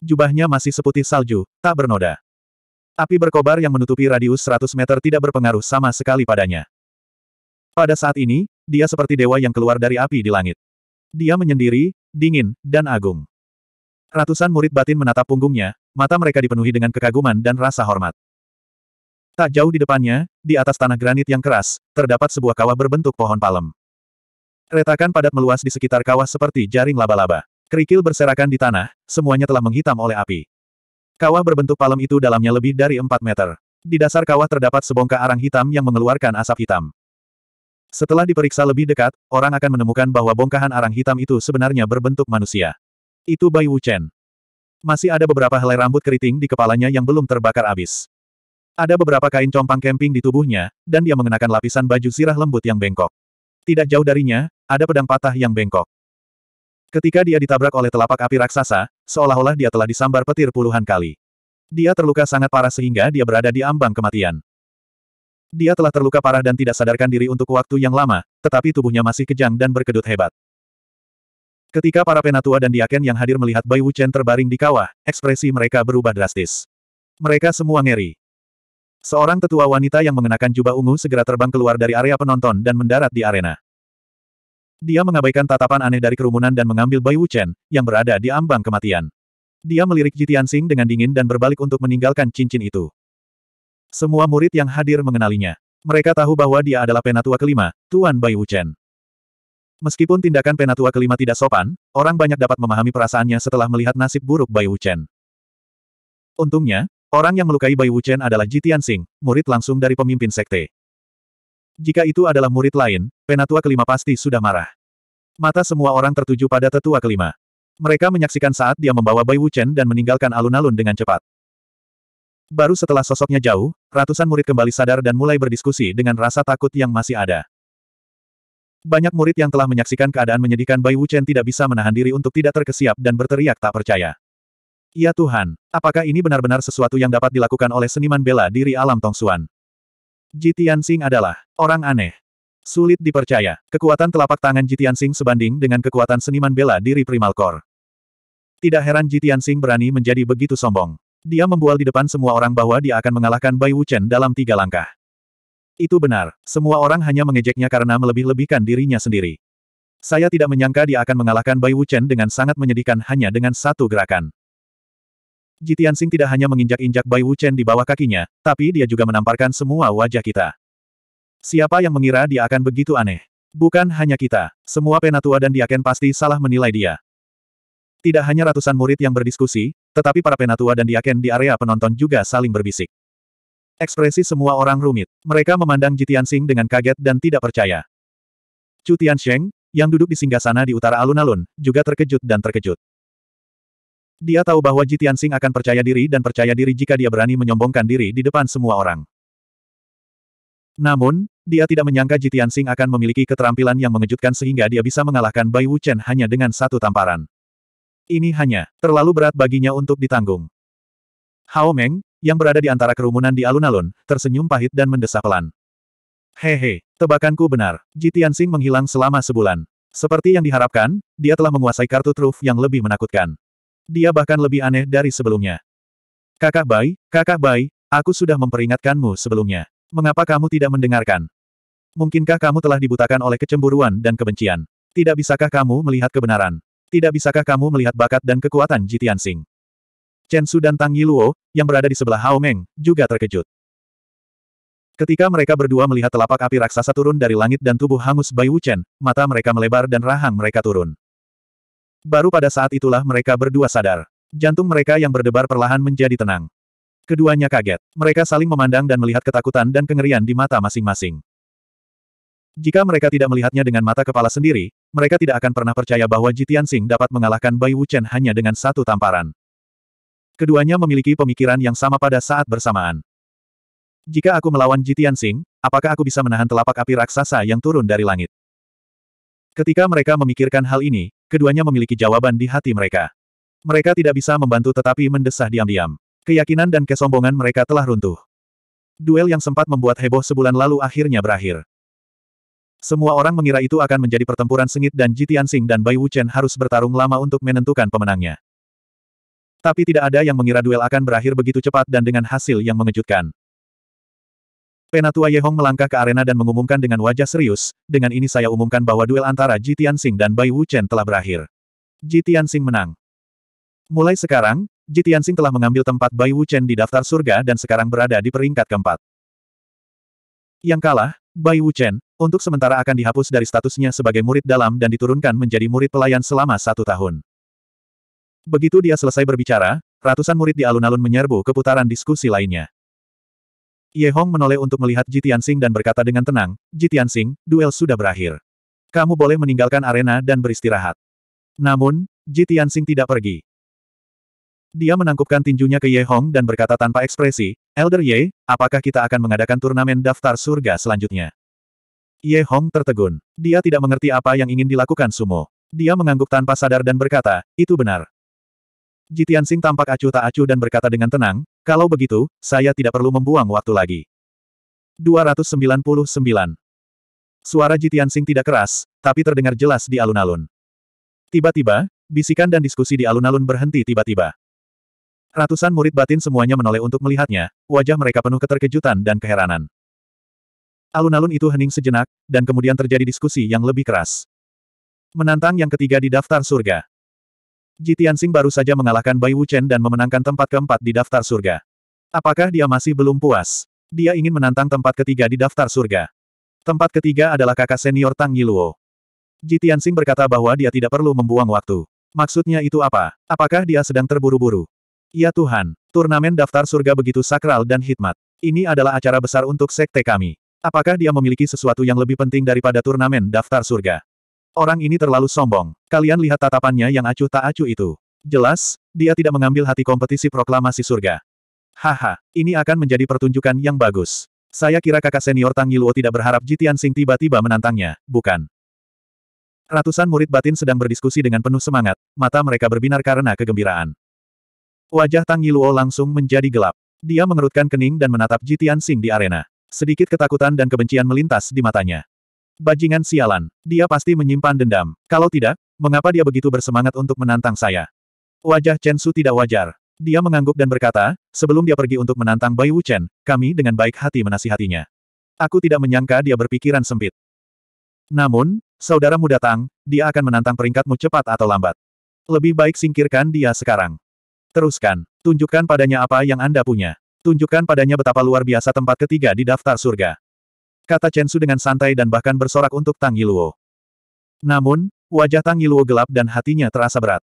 Jubahnya masih seputih salju, tak bernoda. Api berkobar yang menutupi radius 100 meter tidak berpengaruh sama sekali padanya. Pada saat ini, dia seperti dewa yang keluar dari api di langit. Dia menyendiri, dingin, dan agung. Ratusan murid batin menatap punggungnya, mata mereka dipenuhi dengan kekaguman dan rasa hormat. Tak jauh di depannya, di atas tanah granit yang keras, terdapat sebuah kawah berbentuk pohon palem. Retakan padat meluas di sekitar kawah seperti jaring laba-laba. Kerikil berserakan di tanah, semuanya telah menghitam oleh api. Kawah berbentuk palem itu dalamnya lebih dari 4 meter. Di dasar kawah terdapat sebongkah arang hitam yang mengeluarkan asap hitam. Setelah diperiksa lebih dekat, orang akan menemukan bahwa bongkahan arang hitam itu sebenarnya berbentuk manusia. Itu Bai Wuchen. Masih ada beberapa helai rambut keriting di kepalanya yang belum terbakar abis. Ada beberapa kain compang kemping di tubuhnya, dan dia mengenakan lapisan baju sirah lembut yang bengkok. Tidak jauh darinya, ada pedang patah yang bengkok. Ketika dia ditabrak oleh telapak api raksasa, seolah-olah dia telah disambar petir puluhan kali. Dia terluka sangat parah sehingga dia berada di ambang kematian. Dia telah terluka parah dan tidak sadarkan diri untuk waktu yang lama, tetapi tubuhnya masih kejang dan berkedut hebat. Ketika para penatua dan diaken yang hadir melihat Bai Wuchen terbaring di kawah, ekspresi mereka berubah drastis. Mereka semua ngeri. Seorang tetua wanita yang mengenakan jubah ungu segera terbang keluar dari area penonton dan mendarat di arena. Dia mengabaikan tatapan aneh dari kerumunan dan mengambil Bai Wuchen, yang berada di ambang kematian. Dia melirik Tianxing dengan dingin dan berbalik untuk meninggalkan cincin itu. Semua murid yang hadir mengenalinya. Mereka tahu bahwa dia adalah penatua kelima, Tuan Bai Wuchen. Meskipun tindakan penatua kelima tidak sopan, orang banyak dapat memahami perasaannya setelah melihat nasib buruk Bai Wuchen. Untungnya, orang yang melukai Bai Wuchen adalah Tianxing, murid langsung dari pemimpin sekte. Jika itu adalah murid lain, penatua kelima pasti sudah marah. Mata semua orang tertuju pada tetua kelima. Mereka menyaksikan saat dia membawa Bai Wuchen dan meninggalkan alun-alun dengan cepat. Baru setelah sosoknya jauh, ratusan murid kembali sadar dan mulai berdiskusi dengan rasa takut yang masih ada. Banyak murid yang telah menyaksikan keadaan menyedihkan Bai Wuchen tidak bisa menahan diri untuk tidak terkesiap dan berteriak tak percaya. Ya Tuhan, apakah ini benar-benar sesuatu yang dapat dilakukan oleh seniman bela diri alam Tong Suan? Jitian Tianxing adalah orang aneh. Sulit dipercaya, kekuatan telapak tangan Jitian Tianxing sebanding dengan kekuatan seniman bela diri Primal Core. Tidak heran Jitian Tianxing berani menjadi begitu sombong. Dia membual di depan semua orang bahwa dia akan mengalahkan Bai Wuchen dalam tiga langkah. Itu benar, semua orang hanya mengejeknya karena melebih-lebihkan dirinya sendiri. Saya tidak menyangka dia akan mengalahkan Bai Wuchen dengan sangat menyedihkan hanya dengan satu gerakan. Jitian Sing tidak hanya menginjak-injak Bai Wuchen di bawah kakinya, tapi dia juga menamparkan semua wajah kita. Siapa yang mengira dia akan begitu aneh? Bukan hanya kita, semua penatua dan diaken pasti salah menilai dia. Tidak hanya ratusan murid yang berdiskusi, tetapi para penatua dan diaken di area penonton juga saling berbisik. Ekspresi semua orang rumit. Mereka memandang Jitian Sing dengan kaget dan tidak percaya. Cutian Sheng, yang duduk di singgah sana di utara alun-alun, juga terkejut dan terkejut. Dia tahu bahwa Jitian Sing akan percaya diri dan percaya diri jika dia berani menyombongkan diri di depan semua orang. Namun, dia tidak menyangka Jitian Sing akan memiliki keterampilan yang mengejutkan sehingga dia bisa mengalahkan Bai Wuchen hanya dengan satu tamparan. Ini hanya terlalu berat baginya untuk ditanggung. Hao Meng, yang berada di antara kerumunan di alun-alun, tersenyum pahit dan mendesah pelan. Hehe, tebakanku benar. Jitian Sing menghilang selama sebulan. Seperti yang diharapkan, dia telah menguasai kartu truf yang lebih menakutkan dia bahkan lebih aneh dari sebelumnya. Kakak Bai, kakak Bai, aku sudah memperingatkanmu sebelumnya. Mengapa kamu tidak mendengarkan? Mungkinkah kamu telah dibutakan oleh kecemburuan dan kebencian? Tidak bisakah kamu melihat kebenaran? Tidak bisakah kamu melihat bakat dan kekuatan Jitian Sing? Chen Su dan Tang Yiluo, yang berada di sebelah Hao Meng, juga terkejut. Ketika mereka berdua melihat telapak api raksasa turun dari langit dan tubuh hangus Bai Wuchen, mata mereka melebar dan rahang mereka turun. Baru pada saat itulah mereka berdua sadar. Jantung mereka yang berdebar perlahan menjadi tenang. Keduanya kaget. Mereka saling memandang dan melihat ketakutan dan kengerian di mata masing-masing. Jika mereka tidak melihatnya dengan mata kepala sendiri, mereka tidak akan pernah percaya bahwa Jitian Sing dapat mengalahkan Bai Wuchen hanya dengan satu tamparan. Keduanya memiliki pemikiran yang sama pada saat bersamaan. Jika aku melawan Jitian Sing, apakah aku bisa menahan telapak api raksasa yang turun dari langit? Ketika mereka memikirkan hal ini, keduanya memiliki jawaban di hati mereka. Mereka tidak bisa membantu tetapi mendesah diam-diam. Keyakinan dan kesombongan mereka telah runtuh. Duel yang sempat membuat heboh sebulan lalu akhirnya berakhir. Semua orang mengira itu akan menjadi pertempuran sengit dan Jitian Sing dan Bai Wuchen harus bertarung lama untuk menentukan pemenangnya. Tapi tidak ada yang mengira duel akan berakhir begitu cepat dan dengan hasil yang mengejutkan. Penatua Yehong melangkah ke arena dan mengumumkan dengan wajah serius, dengan ini saya umumkan bahwa duel antara Ji Tianxing dan Bai Wuchen telah berakhir. Ji Tianxing menang. Mulai sekarang, Ji Tianxing telah mengambil tempat Bai Wuchen di daftar surga dan sekarang berada di peringkat keempat. Yang kalah, Bai Wuchen, untuk sementara akan dihapus dari statusnya sebagai murid dalam dan diturunkan menjadi murid pelayan selama satu tahun. Begitu dia selesai berbicara, ratusan murid di alun-alun menyerbu ke putaran diskusi lainnya. Ye Hong menoleh untuk melihat Ji Tianxing dan berkata dengan tenang, Ji Tianxing, duel sudah berakhir. Kamu boleh meninggalkan arena dan beristirahat. Namun, Ji Tianxing tidak pergi. Dia menangkupkan tinjunya ke Ye Hong dan berkata tanpa ekspresi, Elder Ye, apakah kita akan mengadakan turnamen daftar surga selanjutnya? Ye Hong tertegun. Dia tidak mengerti apa yang ingin dilakukan Sumo. Dia mengangguk tanpa sadar dan berkata, itu benar. Jitian Sing tampak acuh tak acuh dan berkata dengan tenang, kalau begitu, saya tidak perlu membuang waktu lagi. 299. Suara Jitian Sing tidak keras, tapi terdengar jelas di alun-alun. Tiba-tiba, bisikan dan diskusi di alun-alun berhenti tiba-tiba. Ratusan murid batin semuanya menoleh untuk melihatnya, wajah mereka penuh keterkejutan dan keheranan. Alun-alun itu hening sejenak, dan kemudian terjadi diskusi yang lebih keras. Menantang yang ketiga di daftar surga. Ji Tianxing baru saja mengalahkan Bai Wuchen dan memenangkan tempat keempat di daftar surga. Apakah dia masih belum puas? Dia ingin menantang tempat ketiga di daftar surga. Tempat ketiga adalah kakak senior Tang Yiluo. Ji Tianxing berkata bahwa dia tidak perlu membuang waktu. Maksudnya itu apa? Apakah dia sedang terburu-buru? Ya Tuhan, turnamen daftar surga begitu sakral dan hikmat. Ini adalah acara besar untuk sekte kami. Apakah dia memiliki sesuatu yang lebih penting daripada turnamen daftar surga? Orang ini terlalu sombong. Kalian lihat tatapannya yang acuh tak acuh itu. Jelas, dia tidak mengambil hati kompetisi proklamasi surga. Haha, ini akan menjadi pertunjukan yang bagus. Saya kira kakak senior Tang Yiluo tidak berharap Jitian Sing tiba-tiba menantangnya, bukan? Ratusan murid batin sedang berdiskusi dengan penuh semangat, mata mereka berbinar karena kegembiraan. Wajah Tang Yiluo langsung menjadi gelap. Dia mengerutkan kening dan menatap Jitian Sing di arena. Sedikit ketakutan dan kebencian melintas di matanya. Bajingan sialan. Dia pasti menyimpan dendam. Kalau tidak, mengapa dia begitu bersemangat untuk menantang saya? Wajah Chen Su tidak wajar. Dia mengangguk dan berkata, sebelum dia pergi untuk menantang Bai Wu Chen, kami dengan baik hati menasihatinya. Aku tidak menyangka dia berpikiran sempit. Namun, saudaramu datang, dia akan menantang peringkatmu cepat atau lambat. Lebih baik singkirkan dia sekarang. Teruskan, tunjukkan padanya apa yang Anda punya. Tunjukkan padanya betapa luar biasa tempat ketiga di daftar surga kata Chen Su dengan santai dan bahkan bersorak untuk Tang Yiluo. Namun, wajah Tang Yiluo gelap dan hatinya terasa berat.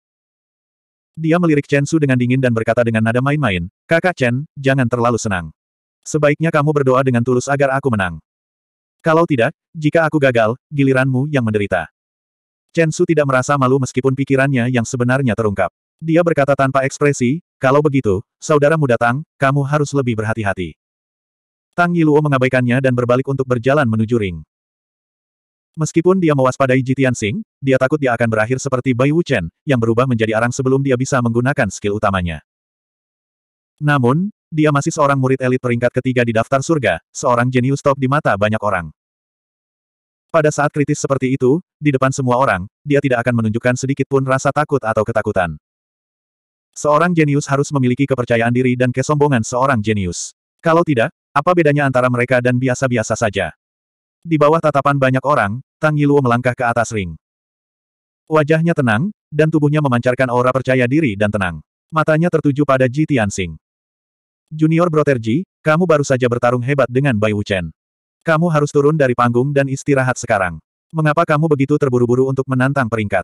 Dia melirik Chen Su dengan dingin dan berkata dengan nada main-main, Kakak Chen, jangan terlalu senang. Sebaiknya kamu berdoa dengan tulus agar aku menang. Kalau tidak, jika aku gagal, giliranmu yang menderita. Chen Su tidak merasa malu meskipun pikirannya yang sebenarnya terungkap. Dia berkata tanpa ekspresi, kalau begitu, saudaramu datang, kamu harus lebih berhati-hati. Tang Yiluo mengabaikannya dan berbalik untuk berjalan menuju ring. Meskipun dia mewaspadai Jitian Sing, dia takut dia akan berakhir seperti Bai Wuchen, yang berubah menjadi arang sebelum dia bisa menggunakan skill utamanya. Namun, dia masih seorang murid elit peringkat ketiga di daftar surga, seorang jenius top di mata banyak orang. Pada saat kritis seperti itu, di depan semua orang, dia tidak akan menunjukkan sedikit pun rasa takut atau ketakutan. Seorang jenius harus memiliki kepercayaan diri dan kesombongan seorang jenius. Kalau tidak, apa bedanya antara mereka dan biasa-biasa saja? Di bawah tatapan banyak orang, Tang Yiluo melangkah ke atas ring. Wajahnya tenang, dan tubuhnya memancarkan aura percaya diri dan tenang. Matanya tertuju pada Ji Tianxing. Junior Broterji, kamu baru saja bertarung hebat dengan Bai Wuchen. Kamu harus turun dari panggung dan istirahat sekarang. Mengapa kamu begitu terburu-buru untuk menantang peringkat?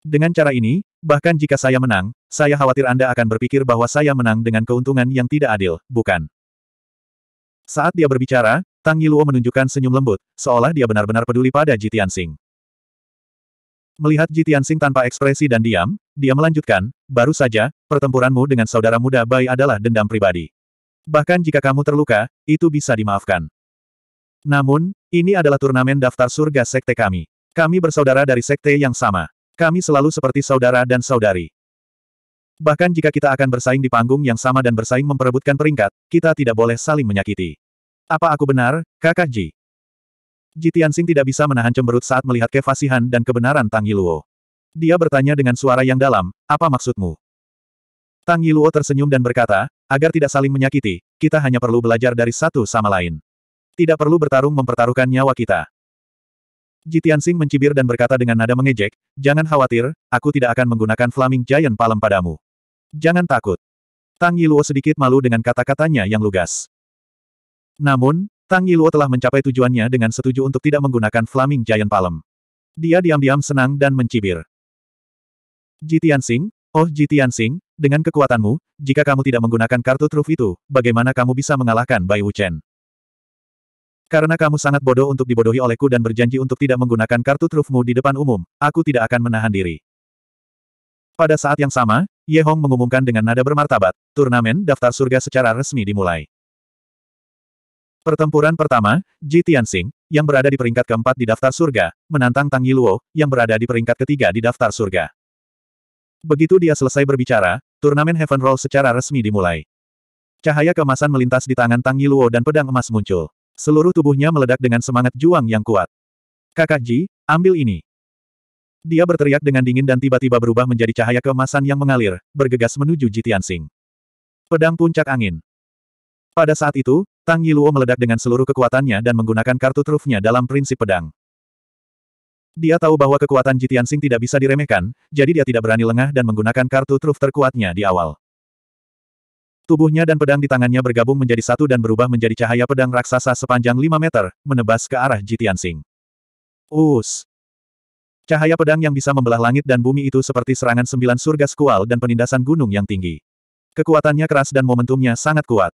Dengan cara ini, bahkan jika saya menang, saya khawatir Anda akan berpikir bahwa saya menang dengan keuntungan yang tidak adil, bukan? Saat dia berbicara, Tang Yiluo menunjukkan senyum lembut, seolah dia benar-benar peduli pada Jitian Tianxing. Melihat Jitian Tianxing tanpa ekspresi dan diam, dia melanjutkan, baru saja, pertempuranmu dengan saudara muda Bai adalah dendam pribadi. Bahkan jika kamu terluka, itu bisa dimaafkan. Namun, ini adalah turnamen daftar surga sekte kami. Kami bersaudara dari sekte yang sama. Kami selalu seperti saudara dan saudari. Bahkan jika kita akan bersaing di panggung yang sama dan bersaing memperebutkan peringkat, kita tidak boleh saling menyakiti. Apa aku benar, kakak Ji? Ji Tianxing tidak bisa menahan cemberut saat melihat kefasihan dan kebenaran Tang Yiluo. Dia bertanya dengan suara yang dalam, apa maksudmu? Tang Yiluo tersenyum dan berkata, agar tidak saling menyakiti, kita hanya perlu belajar dari satu sama lain. Tidak perlu bertarung mempertaruhkan nyawa kita. Ji Tianxing mencibir dan berkata dengan nada mengejek, Jangan khawatir, aku tidak akan menggunakan Flaming Giant Palem padamu. Jangan takut. Tang Yiluo sedikit malu dengan kata-katanya yang lugas. Namun, Tang Yiluo telah mencapai tujuannya dengan setuju untuk tidak menggunakan Flaming Giant Palm. Dia diam-diam senang dan mencibir. Jitian Sing, oh Jitian Sing, dengan kekuatanmu, jika kamu tidak menggunakan kartu truf itu, bagaimana kamu bisa mengalahkan Bai Wuchen? Karena kamu sangat bodoh untuk dibodohi olehku dan berjanji untuk tidak menggunakan kartu trufmu di depan umum, aku tidak akan menahan diri. Pada saat yang sama, Ye Hong mengumumkan dengan nada bermartabat, turnamen daftar surga secara resmi dimulai. Pertempuran pertama, Ji Tianxing, yang berada di peringkat keempat di daftar surga, menantang Tang Yiluo, yang berada di peringkat ketiga di daftar surga. Begitu dia selesai berbicara, turnamen Heaven Roll secara resmi dimulai. Cahaya kemasan melintas di tangan Tang Yiluo dan pedang emas muncul. Seluruh tubuhnya meledak dengan semangat juang yang kuat. Kakak Ji, ambil ini. Dia berteriak dengan dingin dan tiba-tiba berubah menjadi cahaya keemasan yang mengalir, bergegas menuju Jitian Sing. Pedang Puncak Angin. Pada saat itu, Tang Yiluo meledak dengan seluruh kekuatannya dan menggunakan kartu trufnya dalam prinsip pedang. Dia tahu bahwa kekuatan Jitian Sing tidak bisa diremehkan, jadi dia tidak berani lengah dan menggunakan kartu truf terkuatnya di awal. Tubuhnya dan pedang di tangannya bergabung menjadi satu dan berubah menjadi cahaya pedang raksasa sepanjang 5 meter, menebas ke arah Jitian Sing. Uus! Cahaya pedang yang bisa membelah langit dan bumi itu seperti serangan sembilan surga skual dan penindasan gunung yang tinggi. Kekuatannya keras dan momentumnya sangat kuat.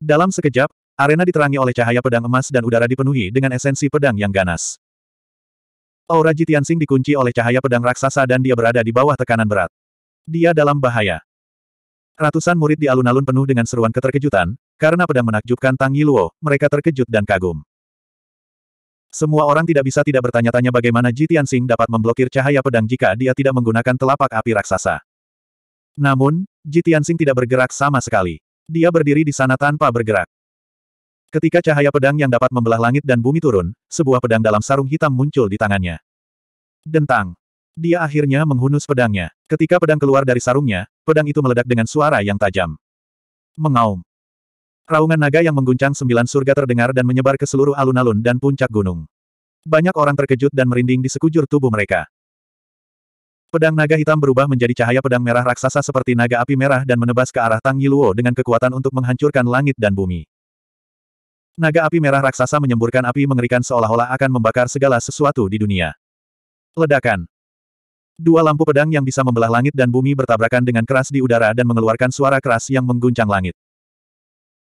Dalam sekejap, arena diterangi oleh cahaya pedang emas dan udara dipenuhi dengan esensi pedang yang ganas. Aura Jitiansing dikunci oleh cahaya pedang raksasa dan dia berada di bawah tekanan berat. Dia dalam bahaya. Ratusan murid di alun-alun penuh dengan seruan keterkejutan, karena pedang menakjubkan Tang Yiluo, mereka terkejut dan kagum. Semua orang tidak bisa tidak bertanya-tanya bagaimana Ji Tianxing dapat memblokir cahaya pedang jika dia tidak menggunakan telapak api raksasa. Namun, Ji Tianxing tidak bergerak sama sekali. Dia berdiri di sana tanpa bergerak. Ketika cahaya pedang yang dapat membelah langit dan bumi turun, sebuah pedang dalam sarung hitam muncul di tangannya. Dentang. Dia akhirnya menghunus pedangnya. Ketika pedang keluar dari sarungnya, pedang itu meledak dengan suara yang tajam. Mengaum. Raungan naga yang mengguncang sembilan surga terdengar dan menyebar ke seluruh alun-alun dan puncak gunung. Banyak orang terkejut dan merinding di sekujur tubuh mereka. Pedang naga hitam berubah menjadi cahaya pedang merah raksasa seperti naga api merah dan menebas ke arah Tang Yiluo dengan kekuatan untuk menghancurkan langit dan bumi. Naga api merah raksasa menyemburkan api mengerikan seolah-olah akan membakar segala sesuatu di dunia. Ledakan. Dua lampu pedang yang bisa membelah langit dan bumi bertabrakan dengan keras di udara dan mengeluarkan suara keras yang mengguncang langit.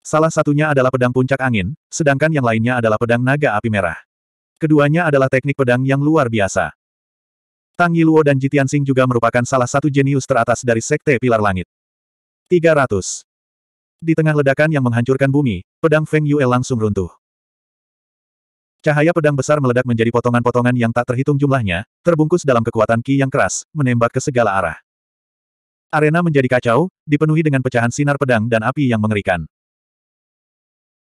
Salah satunya adalah pedang puncak angin, sedangkan yang lainnya adalah pedang naga api merah. Keduanya adalah teknik pedang yang luar biasa. Tang Yiluo dan Jitian Sing juga merupakan salah satu jenius teratas dari Sekte Pilar Langit. 300. Di tengah ledakan yang menghancurkan bumi, pedang Feng Yue langsung runtuh. Cahaya pedang besar meledak menjadi potongan-potongan yang tak terhitung jumlahnya, terbungkus dalam kekuatan ki yang keras, menembak ke segala arah. Arena menjadi kacau, dipenuhi dengan pecahan sinar pedang dan api yang mengerikan.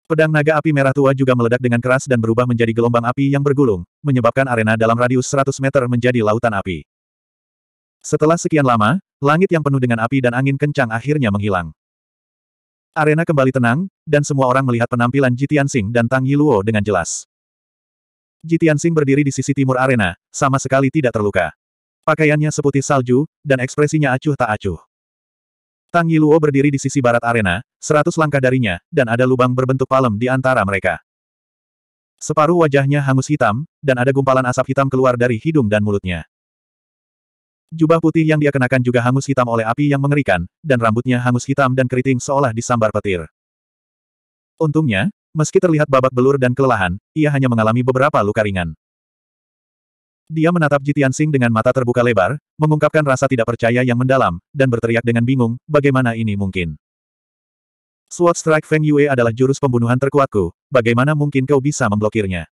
Pedang naga api merah tua juga meledak dengan keras dan berubah menjadi gelombang api yang bergulung, menyebabkan arena dalam radius 100 meter menjadi lautan api. Setelah sekian lama, langit yang penuh dengan api dan angin kencang akhirnya menghilang. Arena kembali tenang, dan semua orang melihat penampilan Jitiansing dan Tang Yiluo dengan jelas. Jitiansing berdiri di sisi timur arena, sama sekali tidak terluka. Pakaiannya seputih salju, dan ekspresinya acuh tak acuh. Tang Yiluo berdiri di sisi barat arena, seratus langkah darinya, dan ada lubang berbentuk palem di antara mereka. Separuh wajahnya hangus hitam, dan ada gumpalan asap hitam keluar dari hidung dan mulutnya. Jubah putih yang dia kenakan juga hangus hitam oleh api yang mengerikan, dan rambutnya hangus hitam dan keriting seolah disambar petir. Untungnya, meski terlihat babak belur dan kelelahan, ia hanya mengalami beberapa luka ringan. Dia menatap Jitian Sing dengan mata terbuka lebar, mengungkapkan rasa tidak percaya yang mendalam, dan berteriak dengan bingung, bagaimana ini mungkin? Sword Strike Feng Yue adalah jurus pembunuhan terkuatku, bagaimana mungkin kau bisa memblokirnya?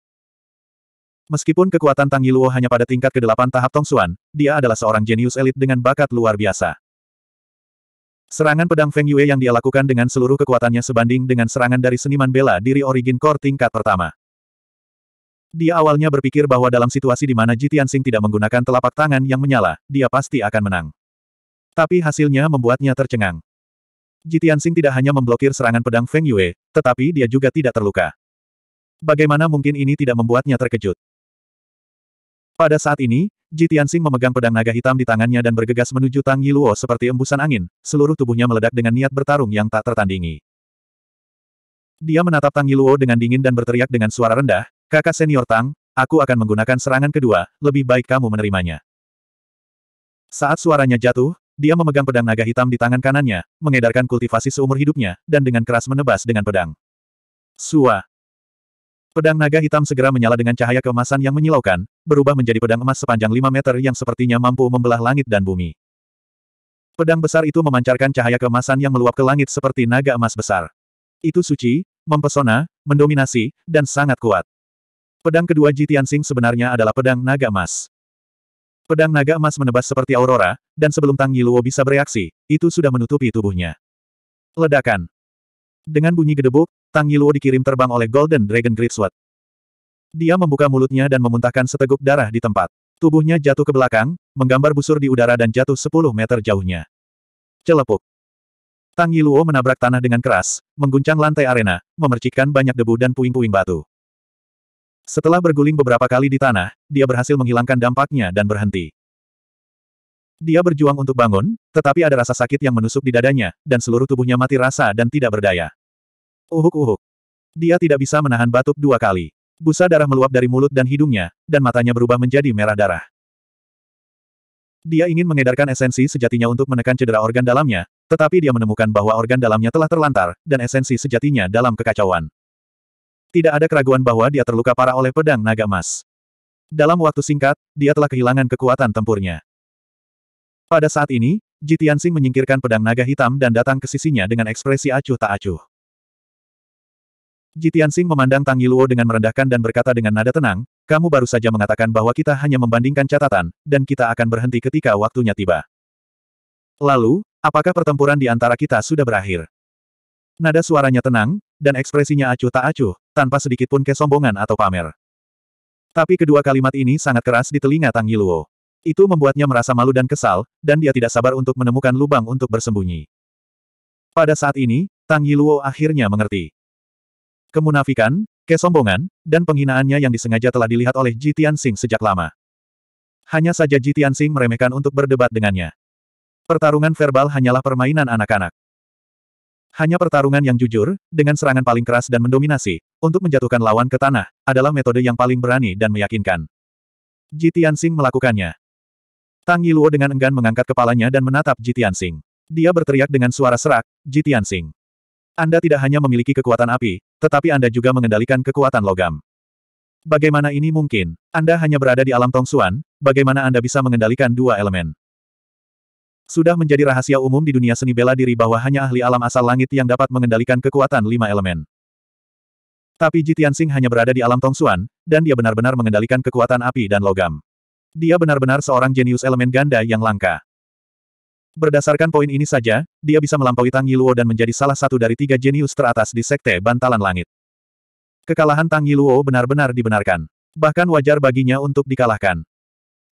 Meskipun kekuatan Tang Yiluo hanya pada tingkat ke-8 tahap Tongsuan, dia adalah seorang jenius elit dengan bakat luar biasa. Serangan pedang Feng Yue yang dia lakukan dengan seluruh kekuatannya sebanding dengan serangan dari seniman bela diri Origin Core tingkat pertama. Dia awalnya berpikir bahwa dalam situasi di mana Jitian Sing tidak menggunakan telapak tangan yang menyala, dia pasti akan menang. Tapi hasilnya membuatnya tercengang. Jitian Sing tidak hanya memblokir serangan pedang Feng Yue, tetapi dia juga tidak terluka. Bagaimana mungkin ini tidak membuatnya terkejut? Pada saat ini, Jitian Sing memegang pedang naga hitam di tangannya dan bergegas menuju Tang Yiluo seperti embusan angin, seluruh tubuhnya meledak dengan niat bertarung yang tak tertandingi. Dia menatap Tang Yiluo dengan dingin dan berteriak dengan suara rendah, Kakak senior Tang, aku akan menggunakan serangan kedua, lebih baik kamu menerimanya. Saat suaranya jatuh, dia memegang pedang naga hitam di tangan kanannya, mengedarkan kultivasi seumur hidupnya, dan dengan keras menebas dengan pedang. Sua. Pedang naga hitam segera menyala dengan cahaya keemasan yang menyilaukan, berubah menjadi pedang emas sepanjang 5 meter yang sepertinya mampu membelah langit dan bumi. Pedang besar itu memancarkan cahaya keemasan yang meluap ke langit seperti naga emas besar. Itu suci, mempesona, mendominasi, dan sangat kuat. Pedang kedua Ji Tianxing sebenarnya adalah pedang naga emas. Pedang naga emas menebas seperti aurora, dan sebelum Tang Yiluo bisa bereaksi, itu sudah menutupi tubuhnya. Ledakan. Dengan bunyi gedebuk, Tang Yiluo dikirim terbang oleh Golden Dragon Greatsword. Dia membuka mulutnya dan memuntahkan seteguk darah di tempat. Tubuhnya jatuh ke belakang, menggambar busur di udara dan jatuh 10 meter jauhnya. Celepuk. Tang Yiluo menabrak tanah dengan keras, mengguncang lantai arena, memercikkan banyak debu dan puing-puing batu. Setelah berguling beberapa kali di tanah, dia berhasil menghilangkan dampaknya dan berhenti. Dia berjuang untuk bangun, tetapi ada rasa sakit yang menusuk di dadanya, dan seluruh tubuhnya mati rasa dan tidak berdaya. Uhuk-uhuk. Dia tidak bisa menahan batuk dua kali. Busa darah meluap dari mulut dan hidungnya, dan matanya berubah menjadi merah darah. Dia ingin mengedarkan esensi sejatinya untuk menekan cedera organ dalamnya, tetapi dia menemukan bahwa organ dalamnya telah terlantar, dan esensi sejatinya dalam kekacauan. Tidak ada keraguan bahwa dia terluka parah oleh pedang naga emas. Dalam waktu singkat, dia telah kehilangan kekuatan tempurnya. Pada saat ini, Ji menyingkirkan pedang naga hitam dan datang ke sisinya dengan ekspresi acuh tak acuh. Ji memandang Tang Yiluo dengan merendahkan dan berkata dengan nada tenang, kamu baru saja mengatakan bahwa kita hanya membandingkan catatan, dan kita akan berhenti ketika waktunya tiba. Lalu, apakah pertempuran di antara kita sudah berakhir? Nada suaranya tenang, dan ekspresinya acuh tak acuh, tanpa sedikitpun kesombongan atau pamer. Tapi kedua kalimat ini sangat keras di telinga Tang Yiluo. Itu membuatnya merasa malu dan kesal, dan dia tidak sabar untuk menemukan lubang untuk bersembunyi. Pada saat ini, Tang Yiluo akhirnya mengerti. Kemunafikan, kesombongan, dan penghinaannya yang disengaja telah dilihat oleh Ji Tianxing sejak lama. Hanya saja Ji Tianxing meremehkan untuk berdebat dengannya. Pertarungan verbal hanyalah permainan anak-anak. Hanya pertarungan yang jujur, dengan serangan paling keras dan mendominasi, untuk menjatuhkan lawan ke tanah, adalah metode yang paling berani dan meyakinkan. Ji Tianxing melakukannya. Tang Yiluo dengan enggan mengangkat kepalanya dan menatap Ji Tianxing. Dia berteriak dengan suara serak, Ji Tianxing. Anda tidak hanya memiliki kekuatan api, tetapi Anda juga mengendalikan kekuatan logam. Bagaimana ini mungkin? Anda hanya berada di alam Tong Tongsuan, bagaimana Anda bisa mengendalikan dua elemen? Sudah menjadi rahasia umum di dunia seni bela diri bahwa hanya ahli alam asal langit yang dapat mengendalikan kekuatan lima elemen. Tapi Ji Tianxing hanya berada di alam Tongsuan, dan dia benar-benar mengendalikan kekuatan api dan logam. Dia benar-benar seorang jenius elemen ganda yang langka. Berdasarkan poin ini saja, dia bisa melampaui Tang Yiluo dan menjadi salah satu dari tiga jenius teratas di Sekte Bantalan Langit. Kekalahan Tang Yiluo benar-benar dibenarkan. Bahkan wajar baginya untuk dikalahkan.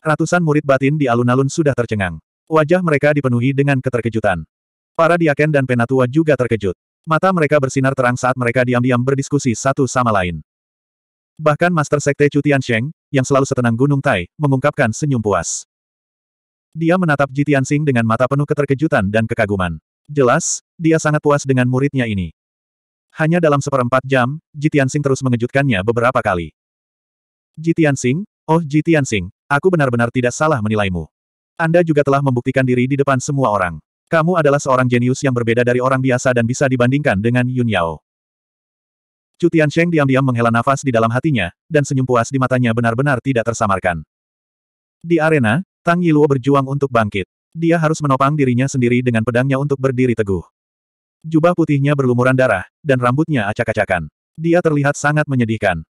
Ratusan murid batin di alun-alun sudah tercengang. Wajah mereka dipenuhi dengan keterkejutan. Para diaken dan penatua juga terkejut. Mata mereka bersinar terang saat mereka diam-diam berdiskusi satu sama lain. Bahkan Master Sekte Tian Sheng, yang selalu setenang Gunung Tai, mengungkapkan senyum puas. Dia menatap Tian Sing dengan mata penuh keterkejutan dan kekaguman. Jelas, dia sangat puas dengan muridnya ini. Hanya dalam seperempat jam, Tian Sing terus mengejutkannya beberapa kali. Tian Sing, oh Tian Sing, aku benar-benar tidak salah menilaimu. Anda juga telah membuktikan diri di depan semua orang. Kamu adalah seorang jenius yang berbeda dari orang biasa dan bisa dibandingkan dengan Yun Yao. Cutian Sheng diam-diam menghela nafas di dalam hatinya, dan senyum puas di matanya benar-benar tidak tersamarkan. Di arena, Tang Yiluo berjuang untuk bangkit. Dia harus menopang dirinya sendiri dengan pedangnya untuk berdiri teguh. Jubah putihnya berlumuran darah, dan rambutnya acak-acakan. Dia terlihat sangat menyedihkan.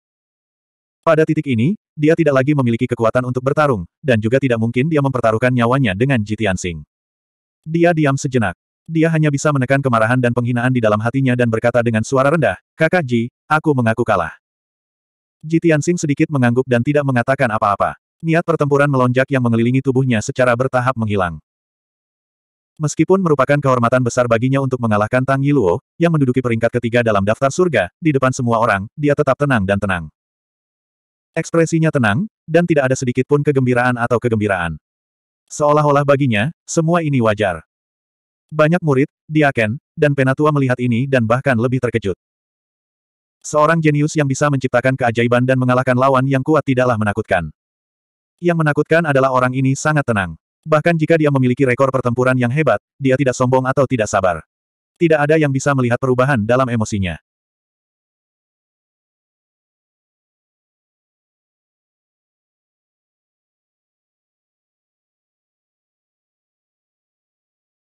Pada titik ini, dia tidak lagi memiliki kekuatan untuk bertarung, dan juga tidak mungkin dia mempertaruhkan nyawanya dengan Jitian Sing. Dia diam sejenak. Dia hanya bisa menekan kemarahan dan penghinaan di dalam hatinya dan berkata dengan suara rendah, Kakak Ji, aku mengaku kalah. Jitian Sing sedikit mengangguk dan tidak mengatakan apa-apa. Niat pertempuran melonjak yang mengelilingi tubuhnya secara bertahap menghilang. Meskipun merupakan kehormatan besar baginya untuk mengalahkan Tang Yiluo, yang menduduki peringkat ketiga dalam daftar surga, di depan semua orang, dia tetap tenang dan tenang. Ekspresinya tenang, dan tidak ada sedikit pun kegembiraan atau kegembiraan. Seolah-olah baginya, semua ini wajar. Banyak murid, diaken, dan penatua melihat ini dan bahkan lebih terkejut. Seorang jenius yang bisa menciptakan keajaiban dan mengalahkan lawan yang kuat tidaklah menakutkan. Yang menakutkan adalah orang ini sangat tenang. Bahkan jika dia memiliki rekor pertempuran yang hebat, dia tidak sombong atau tidak sabar. Tidak ada yang bisa melihat perubahan dalam emosinya.